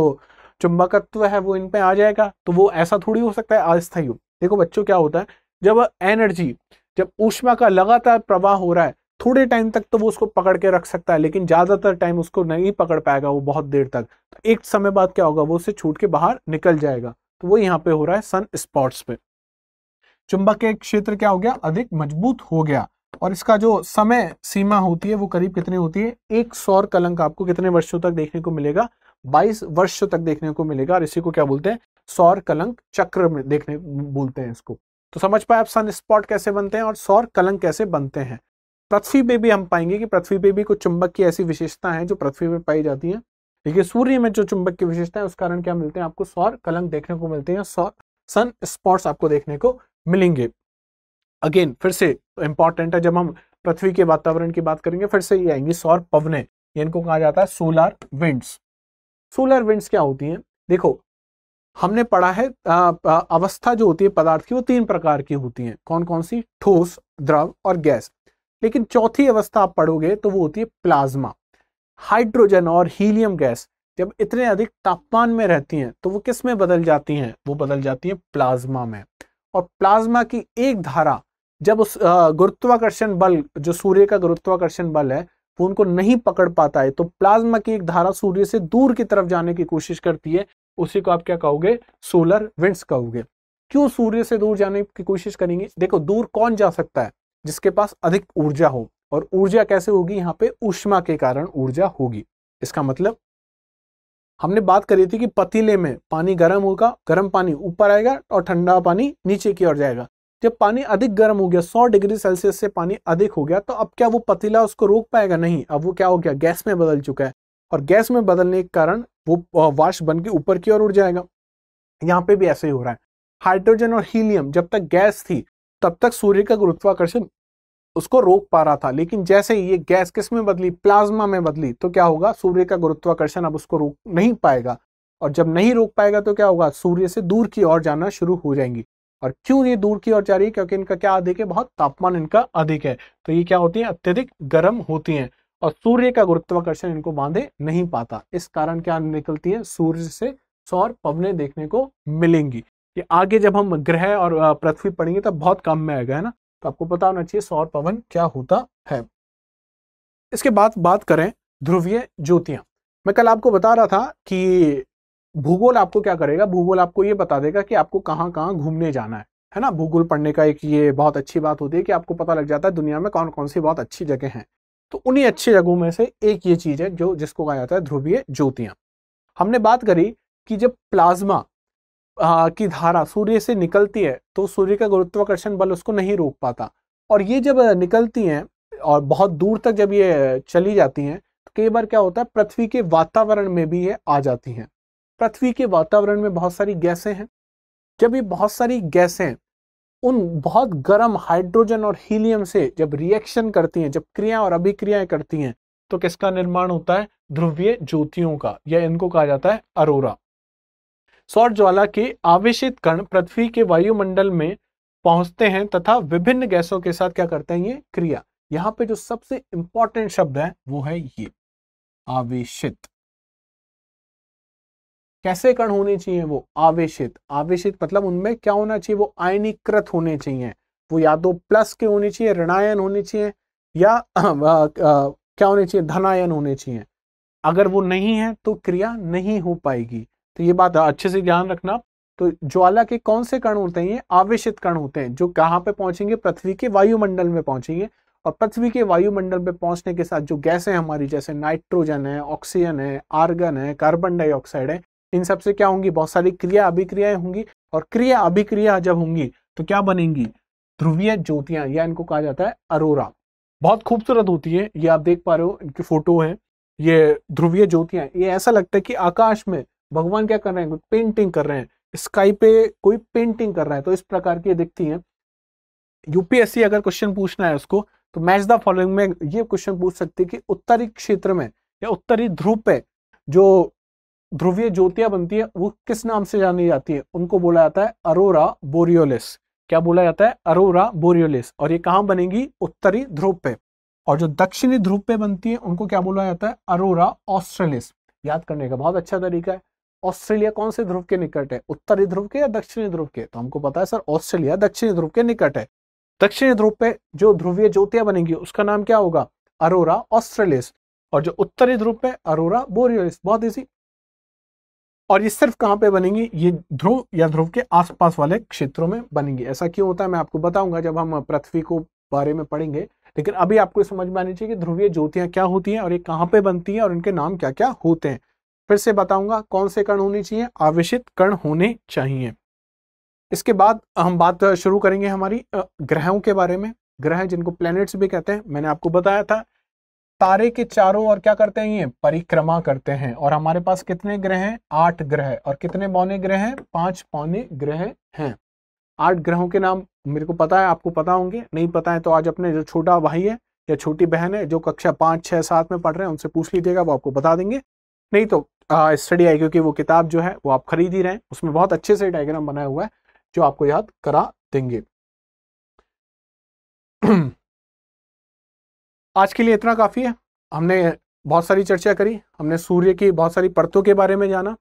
चुंबकत्व है वो इन पे आ जाएगा तो वो ऐसा थोड़ी हो सकता है अस्थायी देखो बच्चों क्या होता है जब एनर्जी जब ऊष्मा का लगातार प्रवाह हो रहा है थोड़े टाइम तक तो वो उसको पकड़ के रख सकता है लेकिन ज़्यादातर टाइम उसको नहीं पकड़ पाएगा वो बहुत देर तक तो एक समय बाद क्या होगा वो उसे छूट के बाहर निकल जाएगा तो वो यहाँ पे हो रहा है सन स्पॉट्स पे चुंबक के क्षेत्र क्या हो गया अधिक मजबूत हो गया और इसका जो समय सीमा होती है वो करीब कितनी होती है एक सौर कलंक आपको कितने वर्षों तक देखने को मिलेगा 22 वर्ष तक देखने को मिलेगा और इसी को क्या बोलते हैं सौर कलंक चक्र में देखने बोलते हैं इसको तो समझ पाए आप सन स्पॉट कैसे बनते हैं और सौर कलंक कैसे बनते हैं पृथ्वी पे भी हम पाएंगे कि पृथ्वी पे भी कुछ चुंबक की ऐसी विशेषता है जो पृथ्वी पे पाई जाती है देखिए सूर्य में जो चुंबक की विशेषता है उस कारण क्या मिलते हैं आपको सौर कलंक देखने को मिलते हैं सौर सन स्पॉट्स आपको देखने को मिलेंगे अगेन फिर से इंपॉर्टेंट है जब हम पृथ्वी के वातावरण की बात करेंगे फिर से ये आएंगे सौर पवने इनको कहा जाता है सोलर विंड्स सोलर विंड्स क्या होती हैं देखो हमने पढ़ा है आ, अवस्था जो होती है पदार्थ की वो तीन प्रकार की होती हैं कौन कौन सी ठोस द्रव और गैस लेकिन चौथी अवस्था आप पढ़ोगे तो वो होती है प्लाज्मा हाइड्रोजन और हीलियम गैस जब इतने अधिक तापमान में रहती हैं तो वो किस में बदल जाती हैं वो बदल जाती हैं प्लाज्मा में और प्लाज्मा की एक धारा जब उस गुरुत्वाकर्षण बल जो सूर्य का गुरुत्वाकर्षण बल है वो उनको नहीं पकड़ पाता है तो प्लाज्मा की एक धारा सूर्य से दूर की तरफ जाने की कोशिश करती है उसी को आप क्या कहोगे सोलर विंड्स कहोगे क्यों सूर्य से दूर जाने की कोशिश करेंगे देखो दूर कौन जा सकता है जिसके पास अधिक ऊर्जा हो और ऊर्जा कैसे होगी यहाँ पे ऊष्मा के कारण ऊर्जा होगी इसका मतलब हमने बात करी थी कि पतीले में पानी गर्म होगा गर्म पानी ऊपर आएगा और ठंडा पानी नीचे की ओर जाएगा जब पानी अधिक गर्म हो गया 100 डिग्री सेल्सियस से पानी अधिक हो गया तो अब क्या वो पतीला उसको रोक पाएगा नहीं अब वो क्या हो गया गैस में बदल चुका है और गैस में बदलने के कारण वो वाश बन के ऊपर की ओर उड़ जाएगा यहाँ पे भी ऐसे ही हो रहा है हाइड्रोजन और हीलियम जब तक गैस थी तब तक सूर्य का गुरुत्वाकर्षण उसको रोक पा रहा था लेकिन जैसे ही ये गैस किस में बदली प्लाज्मा में बदली तो क्या होगा सूर्य का गुरुत्वाकर्षण अब उसको रोक नहीं पाएगा और जब नहीं रोक पाएगा तो क्या होगा सूर्य से दूर की ओर जाना शुरू हो जाएंगी और क्यों ये दूर की ओर जा रही है क्योंकि इनका क्या अधिक है बहुत तापमान इनका अधिक है तो ये क्या होती है अत्यधिक गर्म होती हैं और सूर्य का गुरुत्वाकर्षण इनको बांधे नहीं पाता इस कारण क्या निकलती है सूर्य से सौर पवने देखने को मिलेंगी ये आगे जब हम ग्रह और पृथ्वी पढ़ेंगे तब बहुत कम में आएगा है ना तो आपको पता होना चाहिए सौर पवन क्या होता है इसके बाद बात करें ध्रुवीय ज्योतियां मैं कल आपको बता रहा था कि भूगोल आपको क्या करेगा भूगोल आपको ये बता देगा कि आपको कहाँ कहाँ घूमने जाना है है ना भूगोल पढ़ने का एक ये बहुत अच्छी बात होती है कि आपको पता लग जाता है दुनिया में कौन कौन सी बहुत अच्छी जगह हैं तो उन्हीं अच्छी जगहों में से एक ये चीज़ है जो जिसको कहा जाता है ध्रुवीय ज्योतियाँ हमने बात करी कि जब प्लाज्मा की धारा सूर्य से निकलती है तो सूर्य का गुरुत्वाकर्षण बल उसको नहीं रोक पाता और ये जब निकलती हैं और बहुत दूर तक जब ये चली जाती हैं तो कई बार क्या होता है पृथ्वी के वातावरण में भी ये आ जाती हैं पृथ्वी के वातावरण में बहुत सारी गैसें हैं जब ये बहुत सारी गैसें उन बहुत गर्म हाइड्रोजन और हीलियम से जब रिएक्शन करती हैं जब क्रिया और अभिक्रियाएं करती हैं तो किसका निर्माण होता है ध्रुवीय ज्योतियों का या इनको कहा जाता है अरोरा सौर ज्वाला के आवेशित कण पृथ्वी के वायुमंडल में पहुंचते हैं तथा विभिन्न गैसों के साथ क्या करते हैं ये क्रिया यहाँ पे जो सबसे इंपॉर्टेंट शब्द है वो है ये आवेशित कैसे कण होने चाहिए वो आवेशित आवेशित मतलब उनमें क्या होना चाहिए वो आयनीकृत होने चाहिए वो या तो प्लस के होने चाहिए ऋणायन होने चाहिए या आ, <clears throat> आ, क्या होने चाहिए धनायन होने चाहिए अगर वो नहीं है तो क्रिया नहीं हो पाएगी तो ये बात अच्छे से ध्यान रखना तो ज्वाला के कौन से कण होते हैं ये आवेशित कण होते हैं जो कहाँ पे पहुंचेंगे पृथ्वी के वायुमंडल में पहुंचेंगे और पृथ्वी के वायुमंडल में पहुंचने के साथ जो गैसें हमारी जैसे नाइट्रोजन है ऑक्सीजन है आर्गन है कार्बन डाइऑक्साइड है इन सबसे क्या होंगी बहुत सारी क्रिया अभिक्रियाएं होंगी और क्रिया अभिक्रिया जब होंगी तो क्या बनेंगी ध्रुवीय ज्योतियां या इनको कहा जाता है अरोरा बहुत खूबसूरत होती है ये आप देख पा रहे हो इनकी फोटो है ये ध्रुवीय ज्योतियां ये ऐसा लगता है कि आकाश में भगवान क्या कर रहे हैं पेंटिंग कर रहे हैं स्काई पे कोई पेंटिंग कर रहा है तो इस प्रकार की दिखती हैं यूपीएससी अगर क्वेश्चन पूछना है उसको तो मैच द फॉलोइंग में ये क्वेश्चन पूछ सकती है कि उत्तरी क्षेत्र में या उत्तरी ध्रुव पे जो ध्रुवीय ज्योतियां बनती है वो किस नाम से जानी जाती है उनको बोला जाता है अरोरा बोरियोलिस क्या बोला जाता है अरोरा बोरियोलिस और ये कहां बनेगी उत्तरी ध्रुव पे और जो दक्षिणी ध्रुव पे बनती है उनको क्या बोला जाता है अरोरा ऑस्ट्रेलिस याद करने का बहुत अच्छा तरीका है ऑस्ट्रेलिया कौन से ध्रुव के निकट है उत्तरी ध्रुव के या दक्षिणी ध्रुव के तो हमको पता है सर ऑस्ट्रेलिया दक्षिणी ध्रुव के निकट है दक्षिणी ध्रुव पे जो ध्रुवीय ज्योतियां बनेंगी उसका नाम क्या होगा अरोरा ऑस्ट्रेलिस और जो उत्तरी ध्रुव पे अरोरा बोरियोलिस बहुत इजी और ये सिर्फ कहाँ पे बनेंगी ये ध्रुव या ध्रुव के आसपास वाले क्षेत्रों में बनेंगी ऐसा क्यों होता है मैं आपको बताऊंगा जब हम पृथ्वी को बारे में पढ़ेंगे लेकिन अभी आपको समझ में आनी चाहिए कि ध्रुवीय ज्योतियां क्या होती हैं और ये कहाँ पे बनती हैं और इनके नाम क्या क्या होते हैं फिर से बताऊंगा कौन से कर्ण होने चाहिए आवेशित कर्ण होने चाहिए इसके बाद हम बात शुरू करेंगे हमारी ग्रहों के बारे में ग्रह जिनको प्लैनेट्स भी कहते हैं मैंने आपको बताया था तारे के चारों ओर क्या करते हैं ये परिक्रमा करते हैं और हमारे पास कितने ग्रह हैं आठ ग्रह और कितने पौने ग्रह हैं पांच पौने ग्रह हैं आठ ग्रहों के नाम मेरे को पता है आपको पता होंगे नहीं पता है तो आज अपने जो छोटा भाई है या छोटी बहन है जो कक्षा पांच छह सात में पढ़ रहे हैं उनसे पूछ लीजिएगा वो आपको बता देंगे नहीं तो स्टडी आई क्योंकि वो किताब जो है वो आप खरीद ही रहे हैं उसमें बहुत अच्छे से डायग्राम बनाया हुआ है जो आपको याद करा देंगे <clears throat> आज के लिए इतना काफ़ी है हमने बहुत सारी चर्चा करी हमने सूर्य की बहुत सारी परतों के बारे में जाना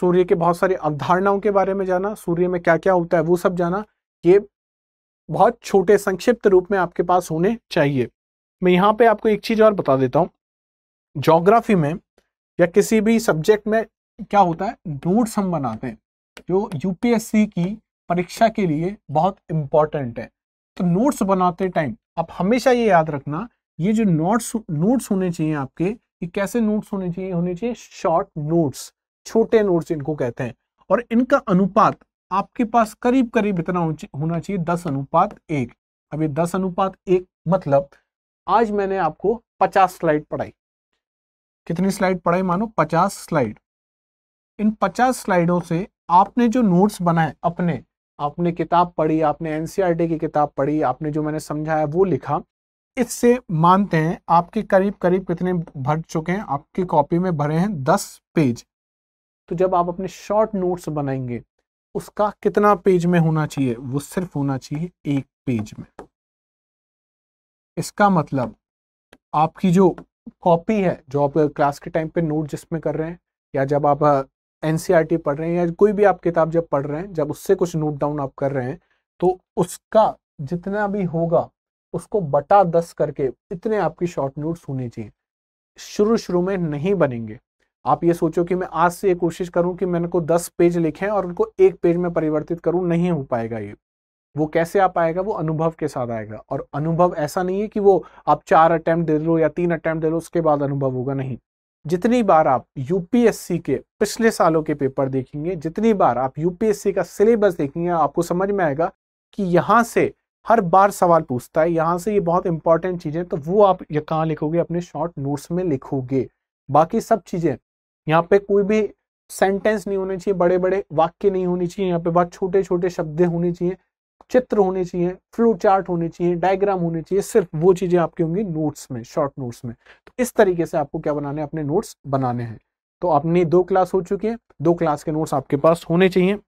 सूर्य के बहुत सारी अवधारणाओं के बारे में जाना सूर्य में क्या क्या होता है वो सब जाना ये बहुत छोटे संक्षिप्त रूप में आपके पास होने चाहिए मैं यहाँ पे आपको एक चीज़ और बता देता हूँ जोग्राफी में या किसी भी सब्जेक्ट में क्या होता है नोट्स हम बनाते हैं जो यूपीएससी की परीक्षा के लिए बहुत इम्पॉर्टेंट है तो नोट्स बनाते टाइम आप हमेशा ये याद रखना ये जो नोट्स नोट्स होने चाहिए आपके ये कैसे नोट्स होने चाहिए होने चाहिए शॉर्ट नोट्स छोटे नोट्स इनको कहते हैं और इनका अनुपात आपके पास करीब करीब इतना होना चाहिए दस अनुपात एक अब ये दस अनुपात एक मतलब आज मैंने आपको पचास स्लाइड पढ़ाई कितनी स्लाइड पढ़ाई मानो पचास स्लाइड इन पचास स्लाइडों से आपने जो नोट्स बनाए अपने आपने किताब पढ़ी आपने एनसीआरटी की किताब पढ़ी आपने जो मैंने समझाया वो लिखा इससे मानते हैं आपके करीब करीब कितने भर चुके हैं आपकी कॉपी में भरे हैं दस पेज तो जब आप अपने शॉर्ट नोट्स बनाएंगे उसका कितना पेज में होना चाहिए वो सिर्फ होना चाहिए एक पेज में इसका मतलब आपकी जो कॉपी है जो आप क्लास के टाइम पे नोट जिसमें कर रहे हैं या जब आप एन e पढ़ रहे हैं या कोई भी आप किताब जब पढ़ रहे हैं जब उससे कुछ नोट डाउन आप कर रहे हैं तो उसका जितना भी होगा उसको बटा दस करके इतने आपकी शॉर्ट नोट्स होने चाहिए शुरू शुरू में नहीं बनेंगे आप ये सोचो कि मैं आज से ये कोशिश करूं कि मैंने को दस पेज लिखे हैं और उनको एक पेज में परिवर्तित करूं नहीं हो पाएगा ये वो कैसे आ पाएगा वो अनुभव के साथ आएगा और अनुभव ऐसा नहीं है कि वो आप चार अटैम्प्ट दे लो या तीन अटैम्प्ट दे लो उसके बाद अनुभव होगा नहीं जितनी बार आप यूपीएससी के पिछले सालों के पेपर देखेंगे जितनी बार आप यूपीएससी का सिलेबस देखेंगे आपको समझ में आएगा कि यहाँ से हर बार सवाल पूछता है यहाँ से ये बहुत इंपॉर्टेंट चीज़ें तो वो आप कहाँ लिखोगे अपने शॉर्ट नोट्स में लिखोगे बाकी सब चीज़ें यहाँ पे कोई भी सेंटेंस नहीं होने चाहिए बड़े बड़े वाक्य नहीं होने चाहिए यहाँ पे बहुत छोटे छोटे शब्द होने चाहिए चित्र होने चाहिए फ्लो चार्ट होने चाहिए डायग्राम होने चाहिए सिर्फ वो चीज़ें आपकी होंगी नोट्स में शॉर्ट नोट्स में तो इस तरीके से आपको क्या बनाने अपने नोट्स बनाने हैं तो अपनी दो क्लास हो चुकी है दो क्लास के नोट्स आपके पास होने चाहिए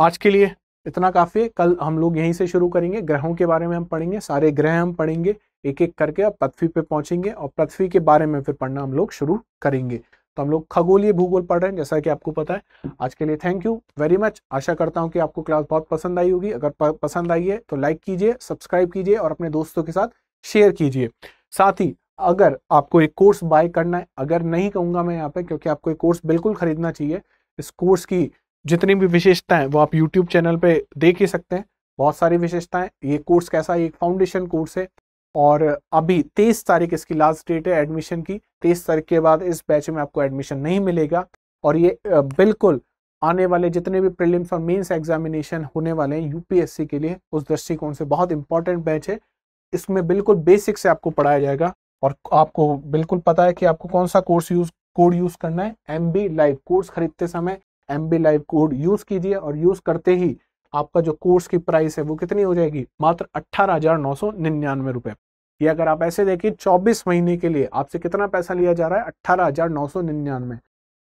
आज के लिए इतना काफ़ी है कल हम लोग यहीं से शुरू करेंगे ग्रहों के बारे में हम पढ़ेंगे सारे ग्रह हम पढ़ेंगे एक एक करके अब पृथ्वी पे पहुंचेंगे और पृथ्वी के बारे में फिर पढ़ना हम लोग शुरू करेंगे तो हम लोग खगोलीय भूगोल पढ़ रहे हैं जैसा कि आपको पता है आज के लिए थैंक यू वेरी मच आशा करता हूँ कि आपको क्लास बहुत पसंद आई होगी अगर पसंद आई है तो लाइक कीजिए सब्सक्राइब कीजिए और अपने दोस्तों के साथ शेयर कीजिए साथ ही अगर आपको एक कोर्स बाय करना है अगर नहीं कहूंगा मैं यहाँ पे क्योंकि आपको एक कोर्स बिल्कुल खरीदना चाहिए इस कोर्स की जितनी भी विशेषताएं वो आप यूट्यूब चैनल पे देख ही सकते हैं बहुत सारी विशेषताएं ये कोर्स कैसा है एक फाउंडेशन कोर्स है और अभी तेईस तारीख इसकी लास्ट डेट है एडमिशन की तेईस तारीख के बाद इस बैच में आपको एडमिशन नहीं मिलेगा और ये बिल्कुल आने वाले जितने भी प्रीलिम्स और मेंस एग्जामिनेशन होने वाले हैं यूपीएससी के लिए उस दृष्टिकोण से बहुत इंपॉर्टेंट बैच है इसमें बिल्कुल बेसिक से आपको पढ़ाया जाएगा और आपको बिल्कुल पता है कि आपको कौन सा कोर्स यूज कोड यूज करना है एम बी लाइव कोर्स खरीदते समय M B live code use कीजिए और यूज करते ही आपका जो कोर्स की प्राइस है वो कितनी हो जाएगी मात्र अट्ठारह हजार नौ सौ निन्यानवे रुपए ये अगर आप ऐसे देखिए 24 महीने के लिए आपसे कितना पैसा लिया जा रहा है अट्ठारह हजार नौ सौ निन्यानवे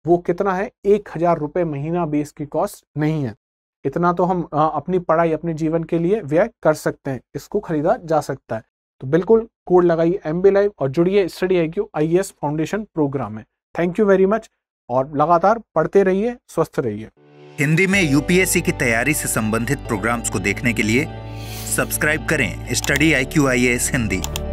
वो कितना है एक हजार रुपए महीना भी इसकी कॉस्ट नहीं है इतना तो हम अपनी पढ़ाई अपने जीवन के लिए व्यय कर सकते हैं इसको खरीदा जा सकता है तो बिल्कुल कोड लगाइए एम बी लाइव और जुड़िए study I Q I S foundation programme में थैंक यू वेरी मच और लगातार पढ़ते रहिए स्वस्थ रहिए हिंदी में यूपीएससी की तैयारी से संबंधित प्रोग्राम्स को देखने के लिए सब्सक्राइब करें study I Q I S Hindi